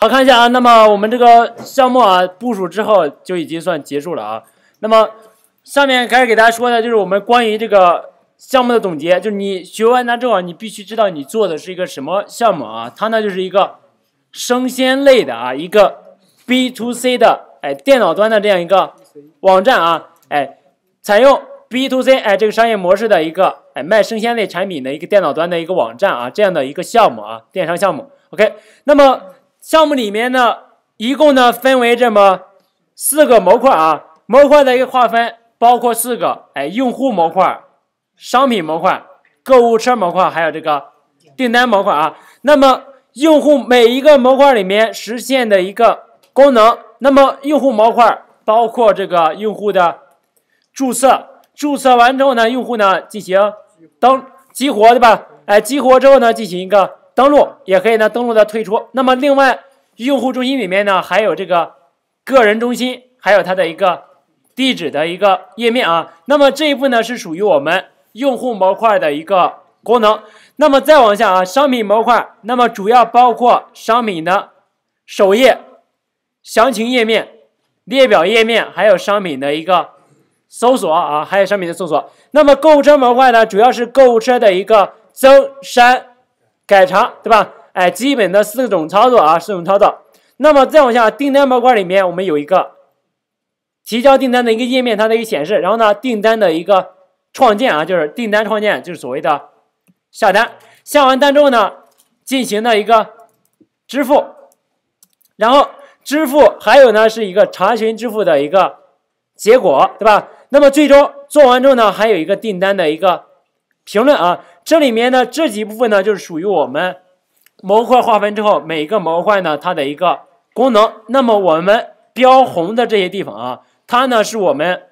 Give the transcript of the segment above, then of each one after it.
好看一下啊，那么我们这个项目啊部署之后就已经算结束了啊。那么下面开始给大家说的，就是我们关于这个项目的总结。就是你学完它之后，你必须知道你做的是一个什么项目啊？它呢就是一个生鲜类的啊，一个 B to C 的哎电脑端的这样一个网站啊，哎，采用 B to C 哎这个商业模式的一个哎卖生鲜类产品的一个电脑端的一个网站啊这样的一个项目啊，电商项目。OK，那么。项目里面呢，一共呢分为这么四个模块啊。模块的一个划分包括四个，哎，用户模块、商品模块、购物车模块，还有这个订单模块啊。那么用户每一个模块里面实现的一个功能，那么用户模块包括这个用户的注册，注册完之后呢，用户呢进行登激活对吧？哎，激活之后呢，进行一个。登录也可以呢，登录的退出。那么另外，用户中心里面呢还有这个个人中心，还有它的一个地址的一个页面啊。那么这一步呢是属于我们用户模块的一个功能。那么再往下啊，商品模块，那么主要包括商品的首页、详情页面、列表页面，还有商品的一个搜索啊，还有商品的搜索。那么购物车模块呢，主要是购物车的一个增删。改查对吧？哎，基本的四种操作啊，四种操作。那么再往下，订单模块里面我们有一个提交订单的一个页面，它的一个显示。然后呢，订单的一个创建啊，就是订单创建，就是所谓的下单。下完单之后呢，进行的一个支付，然后支付还有呢是一个查询支付的一个结果，对吧？那么最终做完之后呢，还有一个订单的一个评论啊。这里面呢，这几部分呢，就是属于我们模块划分之后，每个模块呢，它的一个功能。那么我们标红的这些地方啊，它呢是我们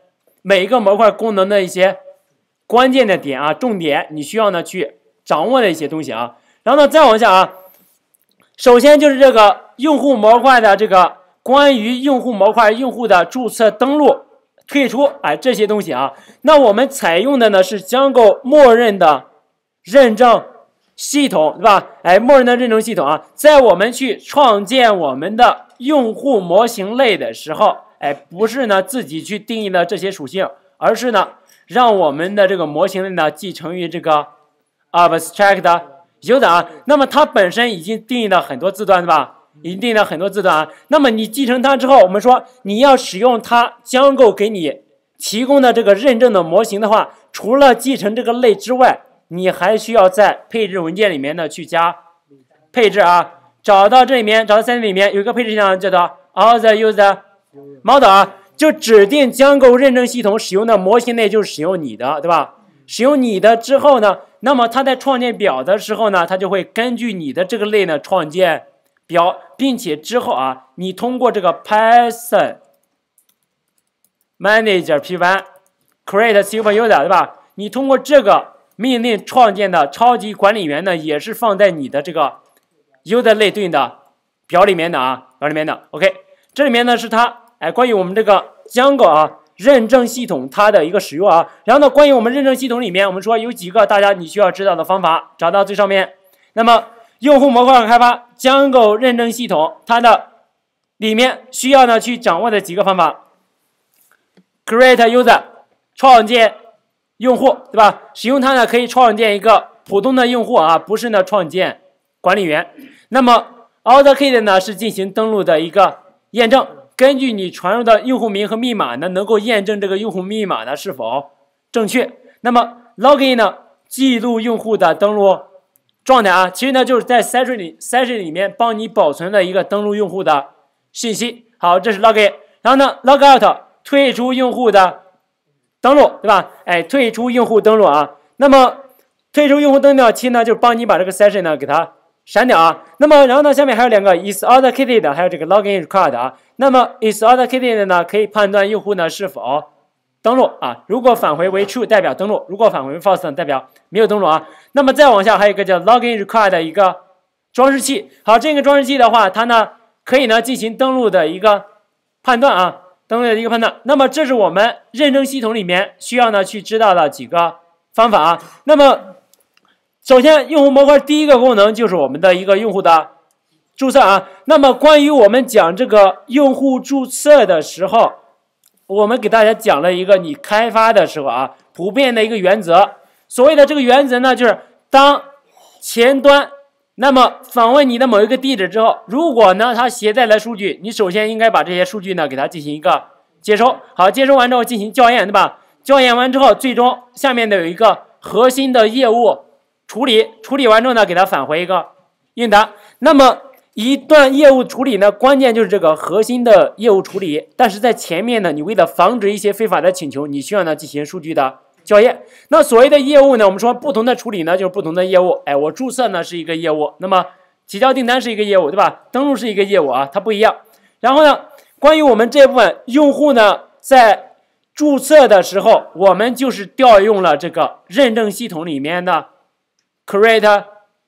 每个模块功能的一些关键的点啊，重点，你需要呢去掌握的一些东西啊。然后呢，再往下啊，首先就是这个用户模块的这个关于用户模块用户的注册、登录、退出，哎，这些东西啊。那我们采用的呢是 Django 默认的。认证系统对吧？哎，默认的认证系统啊，在我们去创建我们的用户模型类的时候，哎，不是呢自己去定义的这些属性，而是呢让我们的这个模型类呢继承于这个 Abstract，有的啊。那么它本身已经定义了很多字段对吧？已经定义了很多字段啊。那么你继承它之后，我们说你要使用它将够给你提供的这个认证的模型的话，除了继承这个类之外，你还需要在配置文件里面呢去加配置啊，找到这里面，找到三里面有一个配置项叫做 a the user model，啊，就指定 Django 认证系统使用的模型类就是使用你的，对吧？使用你的之后呢，那么它在创建表的时候呢，它就会根据你的这个类呢创建表，并且之后啊，你通过这个 python manage.py r create super user，对吧？你通过这个命令创建的超级管理员呢，也是放在你的这个 User 类对应的表里面的啊，表里面的。OK，这里面呢是它，哎，关于我们这个 Django 啊认证系统它的一个使用啊。然后呢，关于我们认证系统里面，我们说有几个大家你需要知道的方法，找到最上面。那么用户模块开发 Django 认证系统它的里面需要呢去掌握的几个方法：Create User 创建。用户对吧？使用它呢，可以创建一个普通的用户啊，不是呢创建管理员。那么 a u t k e i c a t 呢是进行登录的一个验证，根据你传入的用户名和密码呢，能够验证这个用户密码呢是否正确。那么 login 呢记录用户的登录状态啊，其实呢就是在 session 里 session 里面帮你保存了一个登录用户的信息。好，这是 login，然后呢 logout 退出用户的。登录对吧？哎，退出用户登录啊。那么退出用户登录期呢，就帮你把这个 session 呢给它删掉啊。那么然后呢，下面还有两个 is authenticated，还有这个 login required 啊。那么 is authenticated 呢，可以判断用户呢是否登录啊。如果返回为 true，代表登录；如果返回 false，代表没有登录啊。那么再往下还有一个叫 login required 一个装饰器。好，这个装饰器的话，它呢可以呢进行登录的一个判断啊。登录的一个判断，那么这是我们认证系统里面需要呢去知道的几个方法啊。那么，首先用户模块第一个功能就是我们的一个用户的注册啊。那么，关于我们讲这个用户注册的时候，我们给大家讲了一个你开发的时候啊，普遍的一个原则。所谓的这个原则呢，就是当前端。那么访问你的某一个地址之后，如果呢它携带了数据，你首先应该把这些数据呢给它进行一个接收。好，接收完之后进行校验，对吧？校验完之后，最终下面的有一个核心的业务处理，处理完之后呢给它返回一个应答。那么一段业务处理呢，关键就是这个核心的业务处理。但是在前面呢，你为了防止一些非法的请求，你需要呢进行数据的。校验，那所谓的业务呢？我们说不同的处理呢，就是不同的业务。哎，我注册呢是一个业务，那么提交订单是一个业务，对吧？登录是一个业务啊，它不一样。然后呢，关于我们这部分用户呢，在注册的时候，我们就是调用了这个认证系统里面的 create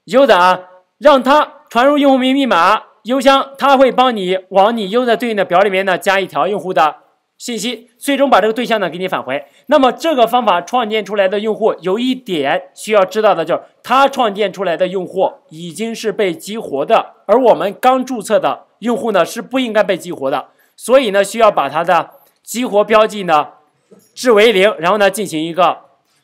user 啊，让它传入用户名、密码、邮箱，它会帮你往你 user 对应的表里面呢加一条用户的。信息最终把这个对象呢给你返回。那么这个方法创建出来的用户有一点需要知道的就是，它创建出来的用户已经是被激活的，而我们刚注册的用户呢是不应该被激活的。所以呢需要把它的激活标记呢置为零，然后呢进行一个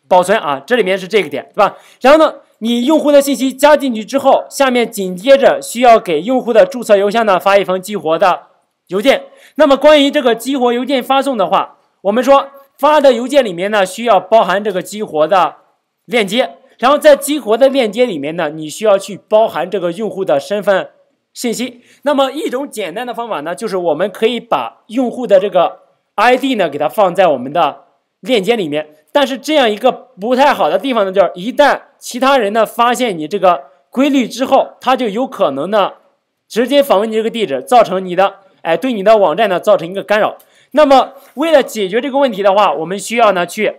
保存啊。这里面是这个点对吧？然后呢你用户的信息加进去之后，下面紧接着需要给用户的注册邮箱呢发一封激活的邮件。那么关于这个激活邮件发送的话，我们说发的邮件里面呢需要包含这个激活的链接，然后在激活的链接里面呢，你需要去包含这个用户的身份信息。那么一种简单的方法呢，就是我们可以把用户的这个 ID 呢给它放在我们的链接里面。但是这样一个不太好的地方呢，就是一旦其他人呢发现你这个规律之后，他就有可能呢直接访问你这个地址，造成你的。哎，对你的网站呢造成一个干扰。那么为了解决这个问题的话，我们需要呢去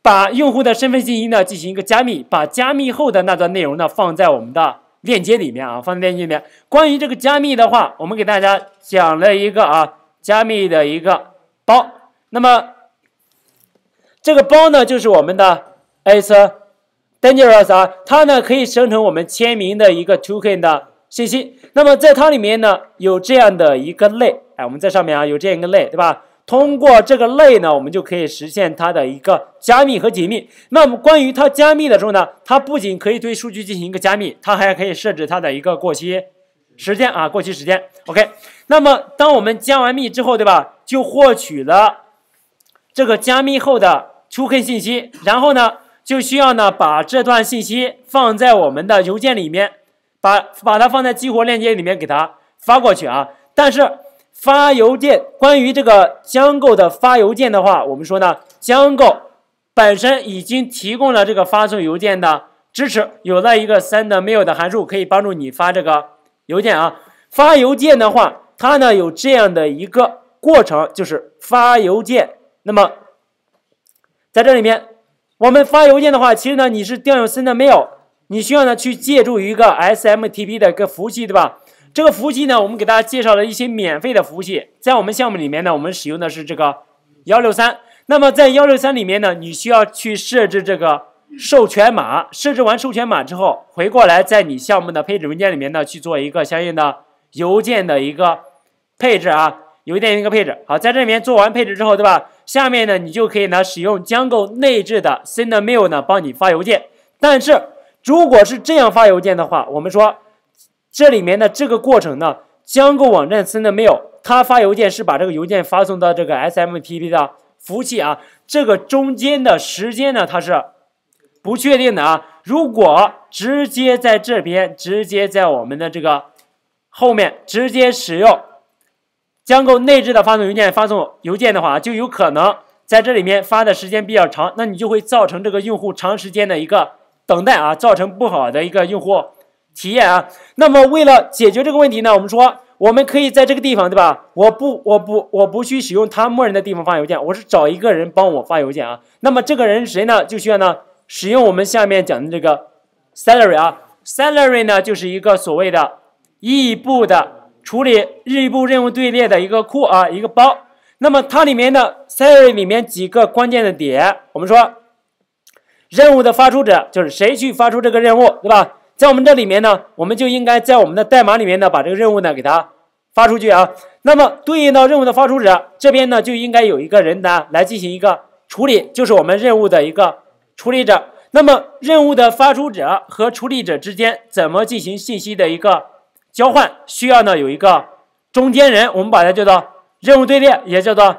把用户的身份信息呢进行一个加密，把加密后的那段内容呢放在我们的链接里面啊，放在链接里面。关于这个加密的话，我们给大家讲了一个啊加密的一个包。那么这个包呢就是我们的 S，Dangerous 啊，它呢可以生成我们签名的一个 Token 的。信息，那么在它里面呢，有这样的一个类，哎，我们在上面啊有这样一个类，对吧？通过这个类呢，我们就可以实现它的一个加密和解密。那么关于它加密的时候呢，它不仅可以对数据进行一个加密，它还可以设置它的一个过期时间啊，过期时间。OK，那么当我们加完密之后，对吧，就获取了这个加密后的 token 信息，然后呢，就需要呢把这段信息放在我们的邮件里面。把把它放在激活链接里面，给它发过去啊。但是发邮件关于这个将购的发邮件的话，我们说呢，将购本身已经提供了这个发送邮件的支持，有了一个 sendmail 的函数，可以帮助你发这个邮件啊。发邮件的话，它呢有这样的一个过程，就是发邮件。那么在这里面，我们发邮件的话，其实呢你是调用 sendmail。你需要呢去借助一个 SMTP 的一个服务器，对吧？这个服务器呢，我们给大家介绍了一些免费的服务器。在我们项目里面呢，我们使用的是这个幺六三。那么在幺六三里面呢，你需要去设置这个授权码。设置完授权码之后，回过来在你项目的配置文件里面呢，去做一个相应的邮件的一个配置啊，邮件一个配置。好，在这里面做完配置之后，对吧？下面呢，你就可以呢使用 Django 内置的 Send Mail 呢帮你发邮件，但是。如果是这样发邮件的话，我们说这里面的这个过程呢，江购网站真的没有，它发邮件是把这个邮件发送到这个 SMTP 的服务器啊，这个中间的时间呢，它是不确定的啊。如果直接在这边，直接在我们的这个后面直接使用将够内置的发送邮件发送邮件的话，就有可能在这里面发的时间比较长，那你就会造成这个用户长时间的一个。等待啊，造成不好的一个用户体验啊。那么为了解决这个问题呢，我们说我们可以在这个地方，对吧？我不，我不，我不去使用他默认的地方发邮件，我是找一个人帮我发邮件啊。那么这个人谁呢？就需要呢使用我们下面讲的这个 s a l a r y 啊，s a l a r y 呢就是一个所谓的异步的处理异步任务队列的一个库啊，一个包。那么它里面的 s a l a r y 里面几个关键的点，我们说。任务的发出者就是谁去发出这个任务，对吧？在我们这里面呢，我们就应该在我们的代码里面呢，把这个任务呢给它发出去啊。那么对应到任务的发出者这边呢，就应该有一个人呢来进行一个处理，就是我们任务的一个处理者。那么任务的发出者和处理者之间怎么进行信息的一个交换？需要呢有一个中间人，我们把它叫做任务队列，也叫做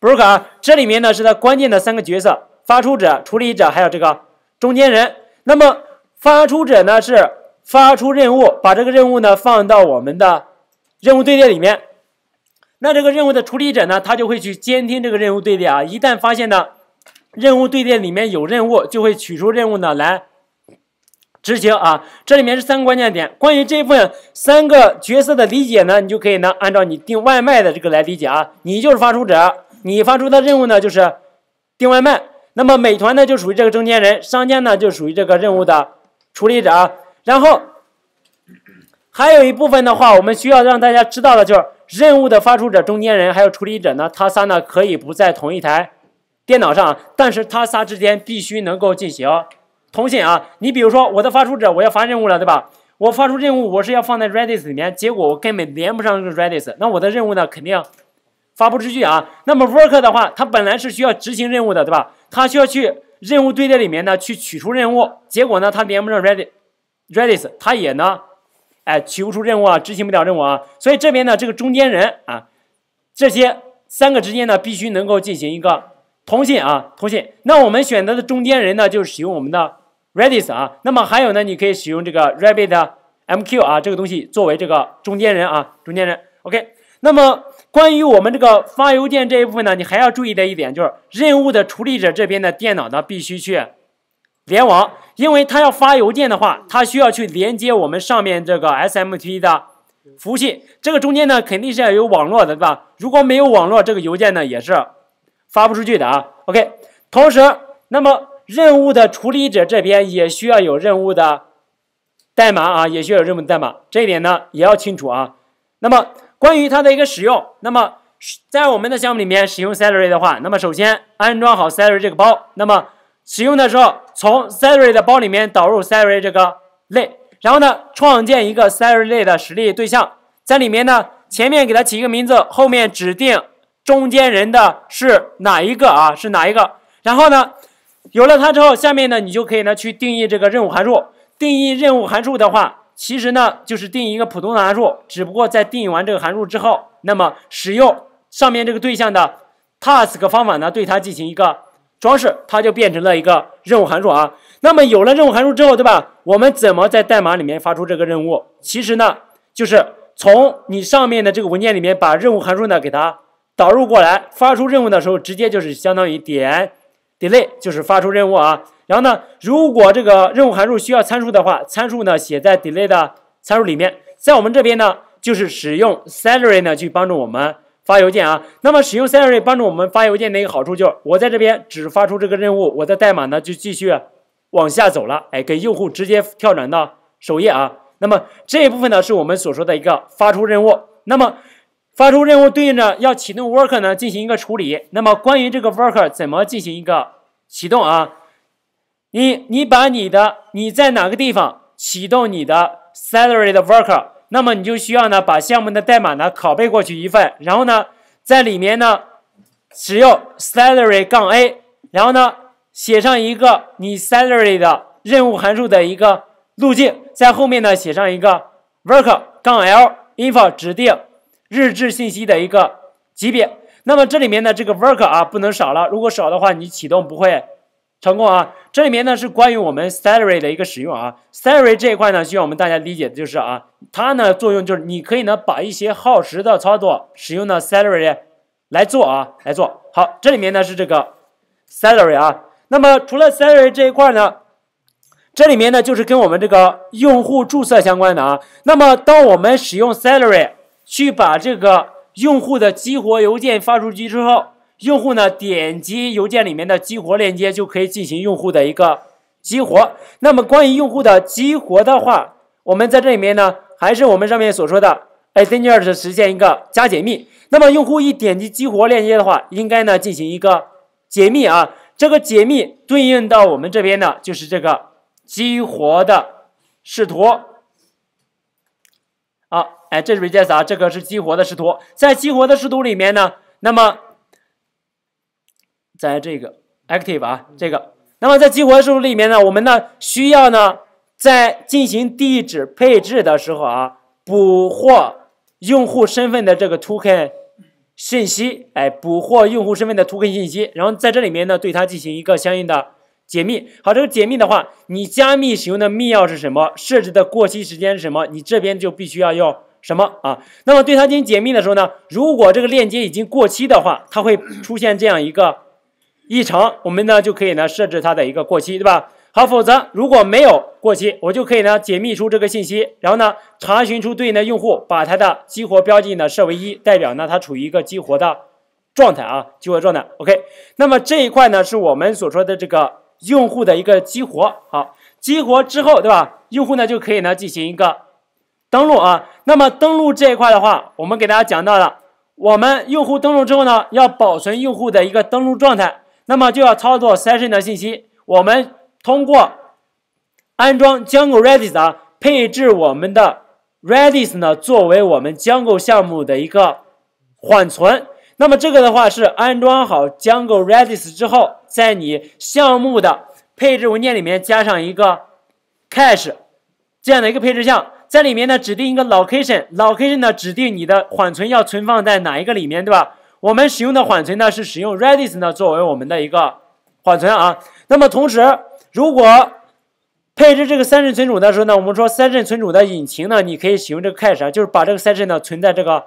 broker。这里面呢是它关键的三个角色。发出者、处理者还有这个中间人。那么发出者呢是发出任务，把这个任务呢放到我们的任务队列里面。那这个任务的处理者呢，他就会去监听这个任务队列啊。一旦发现呢，任务队列里面有任务，就会取出任务呢来执行啊。这里面是三个关键点。关于这份三个角色的理解呢，你就可以呢按照你订外卖的这个来理解啊。你就是发出者，你发出的任务呢就是订外卖。那么美团呢就属于这个中间人，商家呢就属于这个任务的处理者啊。然后还有一部分的话，我们需要让大家知道的就是任务的发出者、中间人还有处理者呢，他仨呢可以不在同一台电脑上，但是他仨之间必须能够进行通信啊。你比如说我的发出者，我要发任务了，对吧？我发出任务，我是要放在 Redis 里面，结果我根本连不上这个 Redis，那我的任务呢肯定。发布出去啊，那么 worker 的话，它本来是需要执行任务的，对吧？它需要去任务队列里面呢去取出任务，结果呢它连不上 redis，redis 它也呢，哎取不出任务啊，执行不了任务啊，所以这边呢这个中间人啊，这些三个之间呢必须能够进行一个通信啊通信。那我们选择的中间人呢就是使用我们的 redis 啊，那么还有呢你可以使用这个 rabbit mq 啊这个东西作为这个中间人啊中间人。OK，那么。关于我们这个发邮件这一部分呢，你还要注意的一点就是任务的处理者这边的电脑呢必须去联网，因为它要发邮件的话，它需要去连接我们上面这个 SMTP 的服务器。这个中间呢肯定是要有网络的，对吧？如果没有网络，这个邮件呢也是发不出去的啊。OK，同时，那么任务的处理者这边也需要有任务的代码啊，也需要有任务代码，这一点呢也要清楚啊。那么。关于它的一个使用，那么在我们的项目里面使用 celery 的话，那么首先安装好 celery 这个包，那么使用的时候从 celery 的包里面导入 celery 这个类，然后呢，创建一个 celery 类的实例对象，在里面呢，前面给它起一个名字，后面指定中间人的是哪一个啊，是哪一个，然后呢，有了它之后，下面呢，你就可以呢去定义这个任务函数，定义任务函数的话。其实呢，就是定义一个普通的函数，只不过在定义完这个函数之后，那么使用上面这个对象的 task 方法呢，对它进行一个装饰，它就变成了一个任务函数啊。那么有了任务函数之后，对吧？我们怎么在代码里面发出这个任务？其实呢，就是从你上面的这个文件里面把任务函数呢给它导入过来，发出任务的时候，直接就是相当于点 delay，就是发出任务啊。然后呢，如果这个任务函数需要参数的话，参数呢写在 delay 的参数里面。在我们这边呢，就是使用 s a l a r y 呢去帮助我们发邮件啊。那么使用 s a l a r y 帮助我们发邮件的一个好处就是，我在这边只发出这个任务，我的代码呢就继续往下走了，哎，给用户直接跳转到首页啊。那么这一部分呢，是我们所说的一个发出任务。那么发出任务对应着要启动 worker 呢进行一个处理。那么关于这个 worker 怎么进行一个启动啊？你你把你的你在哪个地方启动你的 salary 的 worker，那么你就需要呢把项目的代码呢拷贝过去一份，然后呢在里面呢，使用 salary 杠 a，然后呢写上一个你 salary 的任务函数的一个路径，在后面呢写上一个 worker 杠 l info 指定日志信息的一个级别，那么这里面的这个 worker 啊不能少了，如果少的话你启动不会。成功啊！这里面呢是关于我们 salary 的一个使用啊。salary 这一块呢，需要我们大家理解的就是啊，它呢作用就是你可以呢把一些耗时的操作使用呢 salary 来做啊，来做好。这里面呢是这个 salary 啊。那么除了 salary 这一块呢，这里面呢就是跟我们这个用户注册相关的啊。那么当我们使用 salary 去把这个用户的激活邮件发出去之后。用户呢点击邮件里面的激活链接就可以进行用户的一个激活。那么关于用户的激活的话，我们在这里面呢还是我们上面所说的 e n g i n e r s 实现一个加解密。那么用户一点击激活链接的话，应该呢进行一个解密啊。这个解密对应到我们这边呢就是这个激活的视图。啊，哎，这是啥？这个是激活的视图。在激活的视图里面呢，那么。在这个 active 啊，这个，那么在激活的时候里面呢，我们呢需要呢在进行地址配置的时候啊，捕获用户身份的这个 token 信息，哎，捕获用户身份的 token 信息，然后在这里面呢，对它进行一个相应的解密。好，这个解密的话，你加密使用的密钥是什么？设置的过期时间是什么？你这边就必须要用什么啊？那么对它进行解密的时候呢，如果这个链接已经过期的话，它会出现这样一个。一成，我们呢就可以呢设置它的一个过期，对吧？好，否则如果没有过期，我就可以呢解密出这个信息，然后呢查询出对应的用户，把它的激活标记呢设为一，代表呢它处于一个激活的状态啊，激活状态。OK，那么这一块呢是我们所说的这个用户的一个激活。好，激活之后，对吧？用户呢就可以呢进行一个登录啊。那么登录这一块的话，我们给大家讲到了，我们用户登录之后呢要保存用户的一个登录状态。那么就要操作 session 的信息。我们通过安装 Django Redis 啊，配置我们的 Redis 呢，作为我们 Django 项目的一个缓存。那么这个的话是安装好 Django Redis 之后，在你项目的配置文件里面加上一个 cache 这样的一个配置项，在里面呢指定一个 location，location 呢指定你的缓存要存放在哪一个里面，对吧？我们使用的缓存呢，是使用 Redis 呢作为我们的一个缓存啊。那么同时，如果配置这个三 n 存储的时候呢，我们说三 n 存储的引擎呢，你可以使用这个 Cache 就是把这个 Session 呢存在这个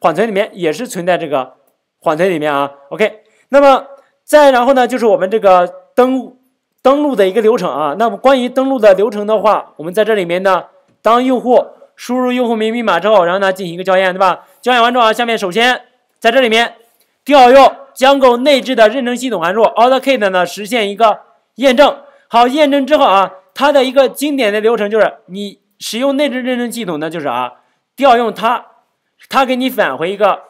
缓存里面，也是存在这个缓存里面啊。OK，那么再然后呢，就是我们这个登登录的一个流程啊。那么关于登录的流程的话，我们在这里面呢，当用户输入用户名密码之后，然后呢进行一个校验，对吧？校验完之后啊，下面首先。在这里面调用将够内置的认证系统函数 a u t k e i c a t 呢，实现一个验证。好，验证之后啊，它的一个经典的流程就是，你使用内置认证系统呢，就是啊，调用它，它给你返回一个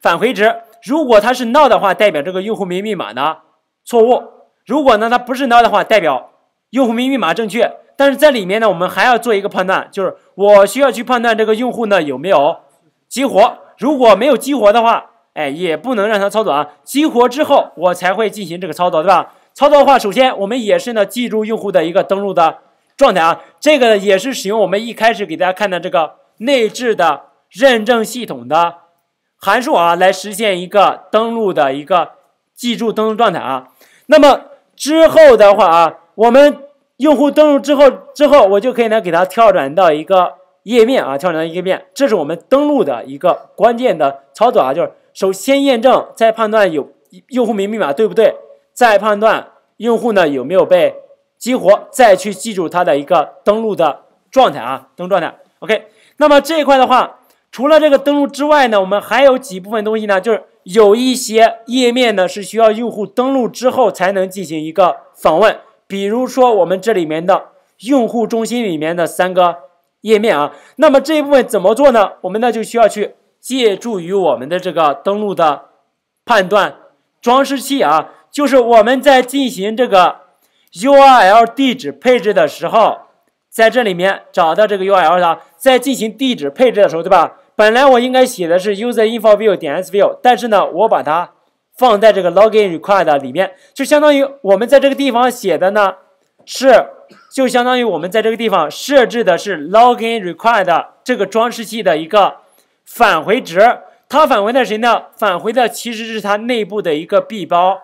返回值。如果它是 no 的话，代表这个用户名密码呢错误。如果呢它不是 no 的话，代表用户名密码正确。但是在里面呢，我们还要做一个判断，就是我需要去判断这个用户呢有没有激活。如果没有激活的话，哎，也不能让它操作啊。激活之后，我才会进行这个操作，对吧？操作的话，首先我们也是呢，记住用户的一个登录的状态啊。这个也是使用我们一开始给大家看的这个内置的认证系统的函数啊，来实现一个登录的一个记住登录状态啊。那么之后的话啊，我们用户登录之后，之后我就可以呢，给它跳转到一个。页面啊，跳转到一个页面，这是我们登录的一个关键的操作啊，就是首先验证，再判断有用户名密码对不对，再判断用户呢有没有被激活，再去记住他的一个登录的状态啊，登录状态。OK，那么这一块的话，除了这个登录之外呢，我们还有几部分东西呢，就是有一些页面呢是需要用户登录之后才能进行一个访问，比如说我们这里面的用户中心里面的三个。页面啊，那么这一部分怎么做呢？我们呢就需要去借助于我们的这个登录的判断装饰器啊，就是我们在进行这个 U R L 地址配置的时候，在这里面找到这个 U R L 啊，在进行地址配置的时候，对吧？本来我应该写的是 U s e r Info View 点 S View，但是呢，我把它放在这个 Login Required 里面，就相当于我们在这个地方写的呢是。就相当于我们在这个地方设置的是 login required 这个装饰器的一个返回值，它返回的谁呢？返回的其实是它内部的一个闭包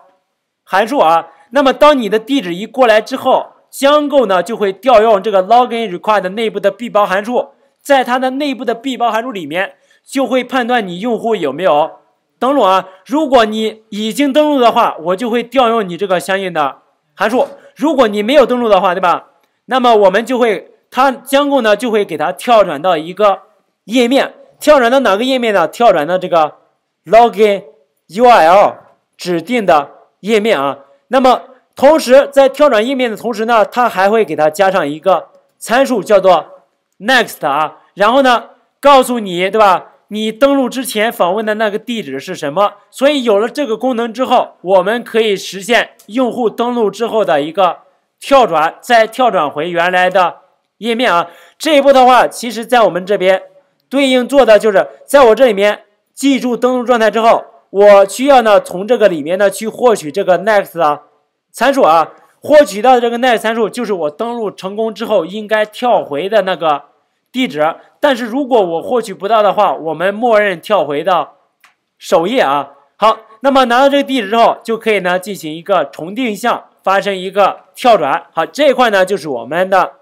函数啊。那么当你的地址一过来之后，将够呢就会调用这个 login required 内部的闭包函数，在它的内部的闭包函数里面就会判断你用户有没有登录啊。如果你已经登录的话，我就会调用你这个相应的函数；如果你没有登录的话，对吧？那么我们就会，它将够呢就会给它跳转到一个页面，跳转到哪个页面呢？跳转到这个 login URL 指定的页面啊。那么同时在跳转页面的同时呢，它还会给它加上一个参数叫做 next 啊，然后呢告诉你对吧？你登录之前访问的那个地址是什么？所以有了这个功能之后，我们可以实现用户登录之后的一个。跳转，再跳转回原来的页面啊。这一步的话，其实在我们这边对应做的就是，在我这里面记住登录状态之后，我需要呢从这个里面呢去获取这个 next 啊参数啊，获取到的这个 next 参数就是我登录成功之后应该跳回的那个地址。但是如果我获取不到的话，我们默认跳回到首页啊。好，那么拿到这个地址之后，就可以呢进行一个重定向。发生一个跳转，好，这一块呢就是我们的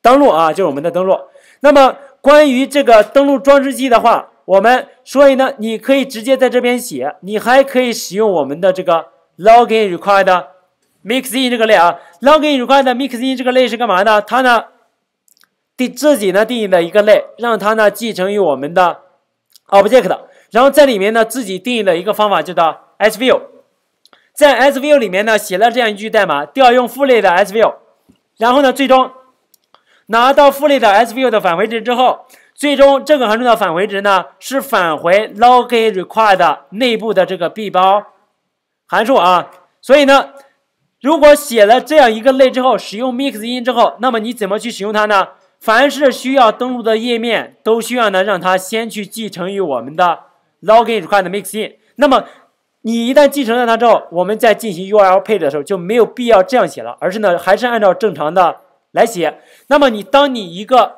登录啊，就是我们的登录。那么关于这个登录装置器的话，我们所以呢，你可以直接在这边写，你还可以使用我们的这个 LoginRequiredMixin 这个类啊。LoginRequiredMixin 这个类是干嘛的？它呢，定自己呢定义的一个类，让它呢继承于我们的 Object，然后在里面呢自己定义了一个方法叫做 SView。在 S v u 里面呢写了这样一句代码，调用父类的 S v u 然后呢最终拿到父类的 S v u 的返回值之后，最终这个函数的返回值呢是返回 l o g i Required 内部的这个 b 包函数啊。所以呢，如果写了这样一个类之后，使用 Mix In 之后，那么你怎么去使用它呢？凡是需要登录的页面，都需要呢让它先去继承于我们的 Login Required Mix In，那么。你一旦继承了它之后，我们在进行 U L 配置的时候就没有必要这样写了，而是呢还是按照正常的来写。那么你当你一个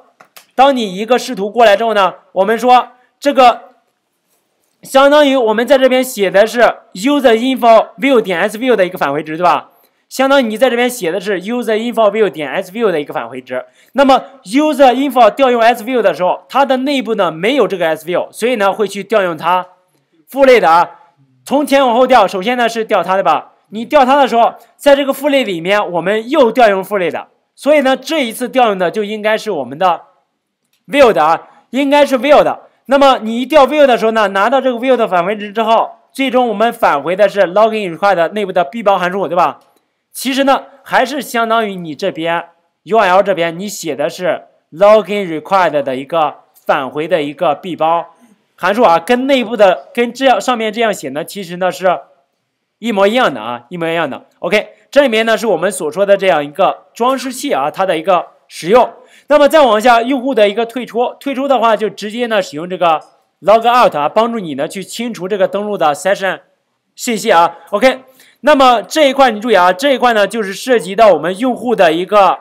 当你一个视图过来之后呢，我们说这个相当于我们在这边写的是 User Info View 点 S View 的一个返回值，对吧？相当于你在这边写的是 User Info View 点 S View 的一个返回值。那么 User Info 调用 S View 的时候，它的内部呢没有这个 S View，所以呢会去调用它父类的啊。从前往后调，首先呢是调它，对吧？你调它的时候，在这个父类里面，我们又调用父类的，所以呢，这一次调用的就应该是我们的 view 的啊，应该是 view 的。那么你一调 view 的时候呢，拿到这个 view 的返回值之后，最终我们返回的是 login r e q u i r e d 内部的闭包函数，对吧？其实呢，还是相当于你这边 U r L 这边你写的是 login r e q u i r e d 的一个返回的一个闭包。函数啊，跟内部的跟这样上面这样写呢，其实呢是一模一样的啊，一模一样的。OK，这里面呢是我们所说的这样一个装饰器啊，它的一个使用。那么再往下，用户的一个退出，退出的话就直接呢使用这个 log out 啊，帮助你呢去清除这个登录的 session 信息啊。OK，那么这一块你注意啊，这一块呢就是涉及到我们用户的一个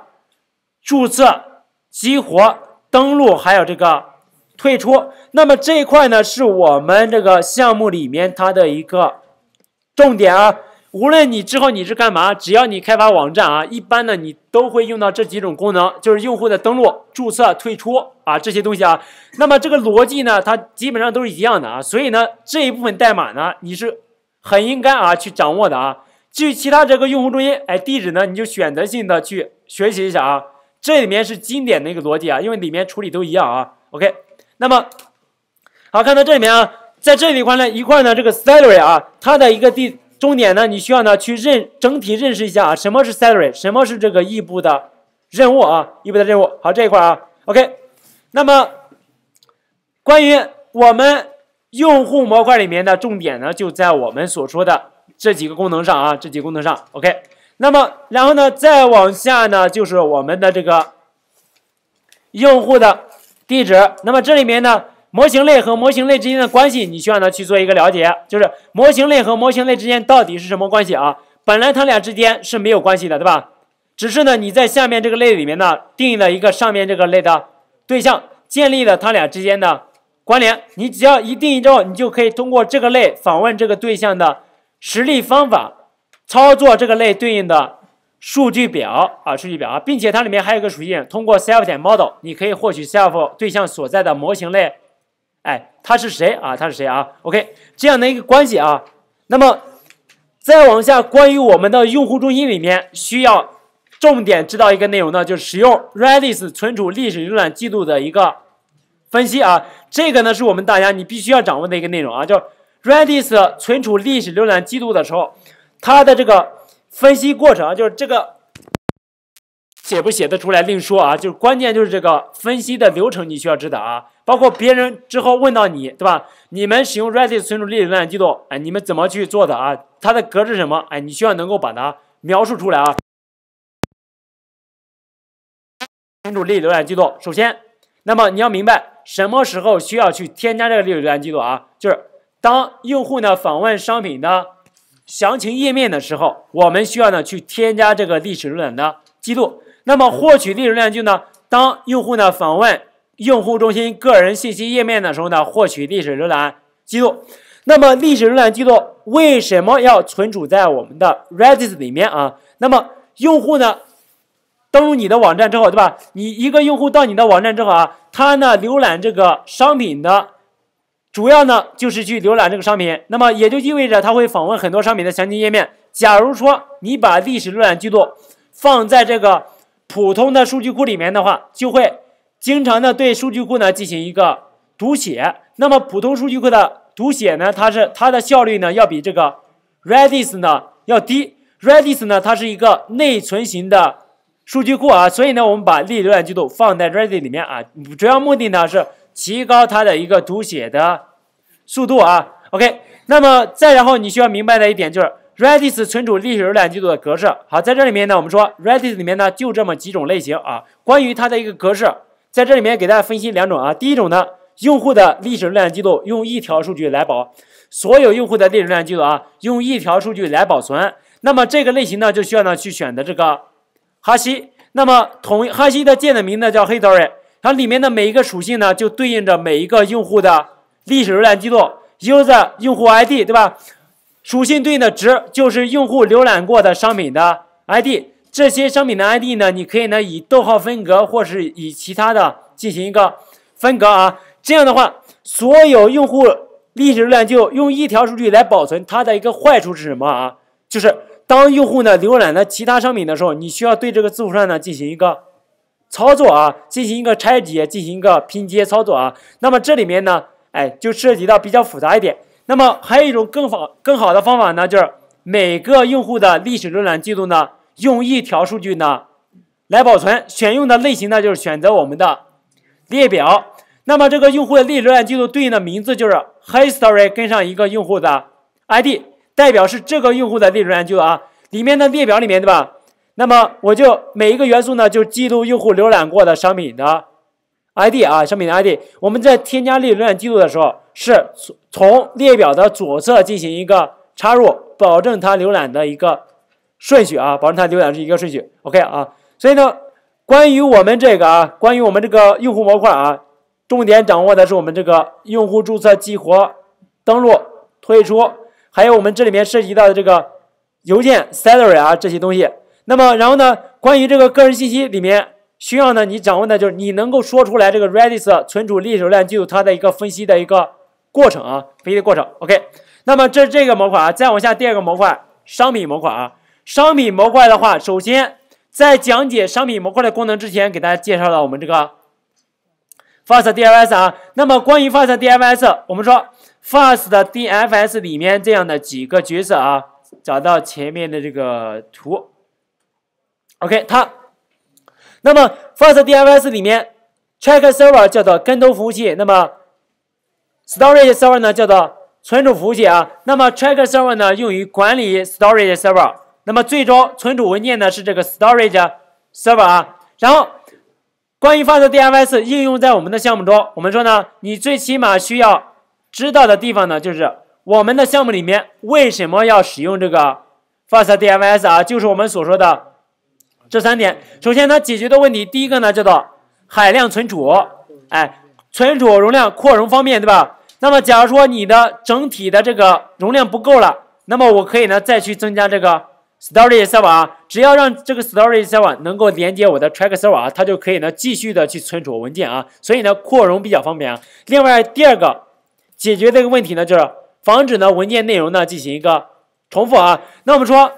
注册、激活、登录，还有这个。退出，那么这一块呢，是我们这个项目里面它的一个重点啊。无论你之后你是干嘛，只要你开发网站啊，一般呢你都会用到这几种功能，就是用户的登录、注册、退出啊这些东西啊。那么这个逻辑呢，它基本上都是一样的啊。所以呢，这一部分代码呢，你是很应该啊去掌握的啊。至于其他这个用户中心，哎，地址呢，你就选择性的去学习一下啊。这里面是经典的一个逻辑啊，因为里面处理都一样啊。OK。那么，好，看到这里面啊，在这里一块呢一块呢，这个 salary 啊，它的一个地终点呢，你需要呢去认整体认识一下啊，什么是 salary，什么是这个异步的任务啊，异步的任务。好，这一块啊，OK。那么，关于我们用户模块里面的重点呢，就在我们所说的这几个功能上啊，这几个功能上，OK。那么，然后呢，再往下呢，就是我们的这个用户的。地址，那么这里面呢？模型类和模型类之间的关系，你需要呢去做一个了解，就是模型类和模型类之间到底是什么关系啊？本来它俩之间是没有关系的，对吧？只是呢你在下面这个类里面呢定义了一个上面这个类的对象，建立了它俩之间的关联。你只要一定义之后，你就可以通过这个类访问这个对象的实例方法，操作这个类对应的。数据表啊，数据表啊，并且它里面还有一个属性，通过 self.model 你可以获取 self 对象所在的模型类，哎，它是谁啊？它是谁啊？OK，这样的一个关系啊。那么再往下，关于我们的用户中心里面需要重点知道一个内容呢，就是使用 Redis 存储历史浏览记录的一个分析啊。这个呢是我们大家你必须要掌握的一个内容啊，叫 Redis 存储历史浏览记录的时候，它的这个。分析过程啊，就是这个写不写得出来另说啊，就是关键就是这个分析的流程你需要知道啊，包括别人之后问到你对吧？你们使用 Redis 存储历史浏览记录，哎，你们怎么去做的啊？它的格式什么？哎，你需要能够把它描述出来啊。存储历史浏览记录，首先，那么你要明白什么时候需要去添加这个历史浏览记录啊？就是当用户呢访问商品呢。详情页面的时候，我们需要呢去添加这个历史浏览的记录。那么获取历史浏览记录呢？当用户呢访问用户中心个人信息页面的时候呢，获取历史浏览记录。那么历史浏览记录为什么要存储在我们的 Redis 里面啊？那么用户呢登录你的网站之后，对吧？你一个用户到你的网站之后啊，他呢浏览这个商品的。主要呢就是去浏览这个商品，那么也就意味着它会访问很多商品的详情页面。假如说你把历史浏览记录放在这个普通的数据库里面的话，就会经常的对数据库呢进行一个读写。那么普通数据库的读写呢，它是它的效率呢要比这个 Redis 呢要低。Redis 呢它是一个内存型的数据库啊，所以呢我们把历史浏览记录放在 Redis 里面啊，主要目的呢是提高它的一个读写的。速度啊，OK，那么再然后你需要明白的一点就是 Redis 存储历史浏览记录的格式。好，在这里面呢，我们说 Redis 里面呢就这么几种类型啊。关于它的一个格式，在这里面给大家分析两种啊。第一种呢，用户的历史浏览记录用一条数据来保，所有用户的历史浏览记录啊，用一条数据来保存。那么这个类型呢，就需要呢去选择这个哈希。那么同哈希的键的名字叫 history，它里面的每一个属性呢，就对应着每一个用户的。历史浏览记录，user 用户 ID 对吧？属性对应的值就是用户浏览过的商品的 ID。这些商品的 ID 呢，你可以呢以逗号分隔，或是以其他的进行一个分隔啊。这样的话，所有用户历史浏览就用一条数据来保存。它的一个坏处是什么啊？就是当用户呢浏览了其他商品的时候，你需要对这个字符串呢进行一个操作啊，进行一个拆解，进行一个拼接操作啊。那么这里面呢？哎，就涉及到比较复杂一点。那么还有一种更好、更好的方法呢，就是每个用户的历史浏览记录呢，用一条数据呢来保存。选用的类型呢，就是选择我们的列表。那么这个用户的历史浏览记录对应的名字就是 history，跟上一个用户的 ID，代表是这个用户的历史浏览记录啊。里面的列表里面，对吧？那么我就每一个元素呢，就记录用户浏览过的商品的。ID 啊，商品的 ID，我们在添加列览记录的时候，是从列表的左侧进行一个插入，保证它浏览的一个顺序啊，保证它浏览是一个顺序。OK 啊，所以呢，关于我们这个啊，关于我们这个用户模块啊，重点掌握的是我们这个用户注册、激活、登录、退出，还有我们这里面涉及到的这个邮件、s a l a r y 啊这些东西。那么然后呢，关于这个个人信息里面。需要呢，你掌握的就是你能够说出来这个 Redis 存储历史流量记有它的一个分析的一个过程啊，分析的过程 OK。那么这这个模块啊，再往下第二个模块商品模块啊，商品模块的话，首先在讲解商品模块的功能之前，给大家介绍了我们这个 Fast DFS 啊。那么关于 Fast DFS，我们说 Fast DFS 里面这样的几个角色啊，找到前面的这个图 OK，它。那么，Fast DFS 里面 t r a c k Server 叫做跟踪服务器，那么，Storage Server 呢叫做存储服务器啊。那么 t r a c k Server 呢用于管理 Storage Server，那么最终存储文件呢是这个 Storage Server 啊。然后，关于 Fast DFS 应用在我们的项目中，我们说呢，你最起码需要知道的地方呢，就是我们的项目里面为什么要使用这个 Fast DFS 啊，就是我们所说的。这三点，首先它解决的问题，第一个呢叫做海量存储，哎，存储容量扩容方面，对吧？那么假如说你的整体的这个容量不够了，那么我可以呢再去增加这个 storage server，啊，只要让这个 storage server 能够连接我的 track server，啊，它就可以呢继续的去存储文件啊，所以呢扩容比较方便啊。另外第二个解决这个问题呢，就是防止呢文件内容呢进行一个重复啊。那我们说。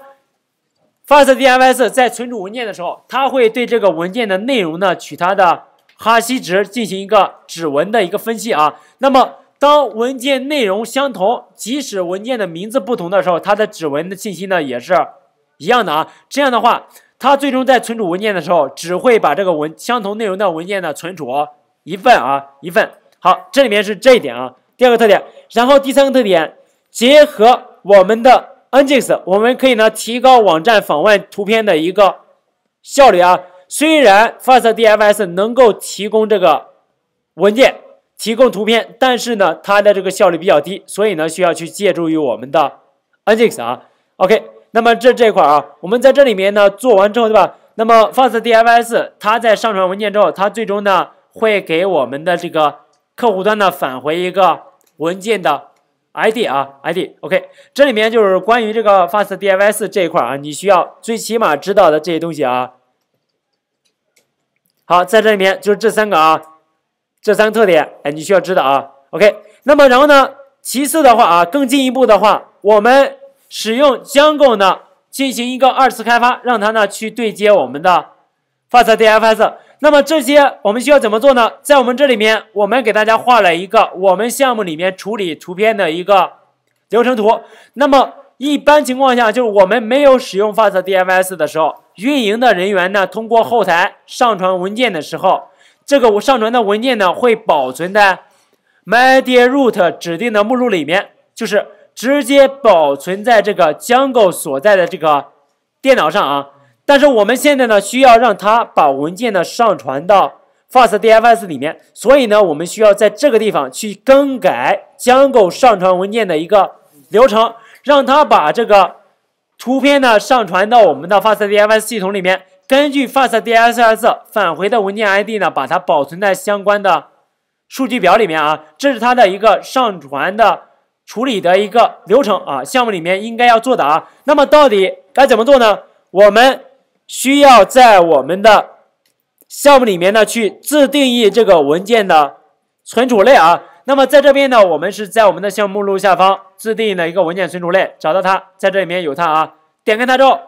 Fast DFS 在存储文件的时候，它会对这个文件的内容呢取它的哈希值进行一个指纹的一个分析啊。那么当文件内容相同，即使文件的名字不同的时候，它的指纹的信息呢也是一样的啊。这样的话，它最终在存储文件的时候，只会把这个文相同内容的文件呢存储一份啊一份。好，这里面是这一点啊。第二个特点，然后第三个特点，结合我们的。Nginx，我们可以呢提高网站访问图片的一个效率啊。虽然 Fast DFS 能够提供这个文件、提供图片，但是呢，它的这个效率比较低，所以呢，需要去借助于我们的 Nginx 啊。OK，那么这这一块啊，我们在这里面呢做完之后，对吧？那么 Fast DFS 它在上传文件之后，它最终呢会给我们的这个客户端呢返回一个文件的。i d 啊 i d o k 这里面就是关于这个 fast d i s 这一块啊，你需要最起码知道的这些东西啊。好，在这里面就是这三个啊，这三个特点，哎，你需要知道啊。o k，那么然后呢，其次的话啊，更进一步的话，我们使用 Django 呢进行一个二次开发，让它呢去对接我们的 Fast d f s。那么这些我们需要怎么做呢？在我们这里面，我们给大家画了一个我们项目里面处理图片的一个流程图。那么一般情况下，就是我们没有使用 FastDFS 的时候，运营的人员呢，通过后台上传文件的时候，这个我上传的文件呢，会保存在 m e d i root 指定的目录里面，就是直接保存在这个 Django 所在的这个电脑上啊。但是我们现在呢，需要让它把文件呢上传到 Fast DFS 里面，所以呢，我们需要在这个地方去更改将狗上传文件的一个流程，让它把这个图片呢上传到我们的 Fast DFS 系统里面，根据 Fast DFS 返回的文件 ID 呢，把它保存在相关的数据表里面啊。这是它的一个上传的处理的一个流程啊，项目里面应该要做的啊。那么到底该怎么做呢？我们需要在我们的项目里面呢，去自定义这个文件的存储类啊。那么在这边呢，我们是在我们的项目目录下方自定义的一个文件存储类，找到它，在这里面有它啊。点开它之后，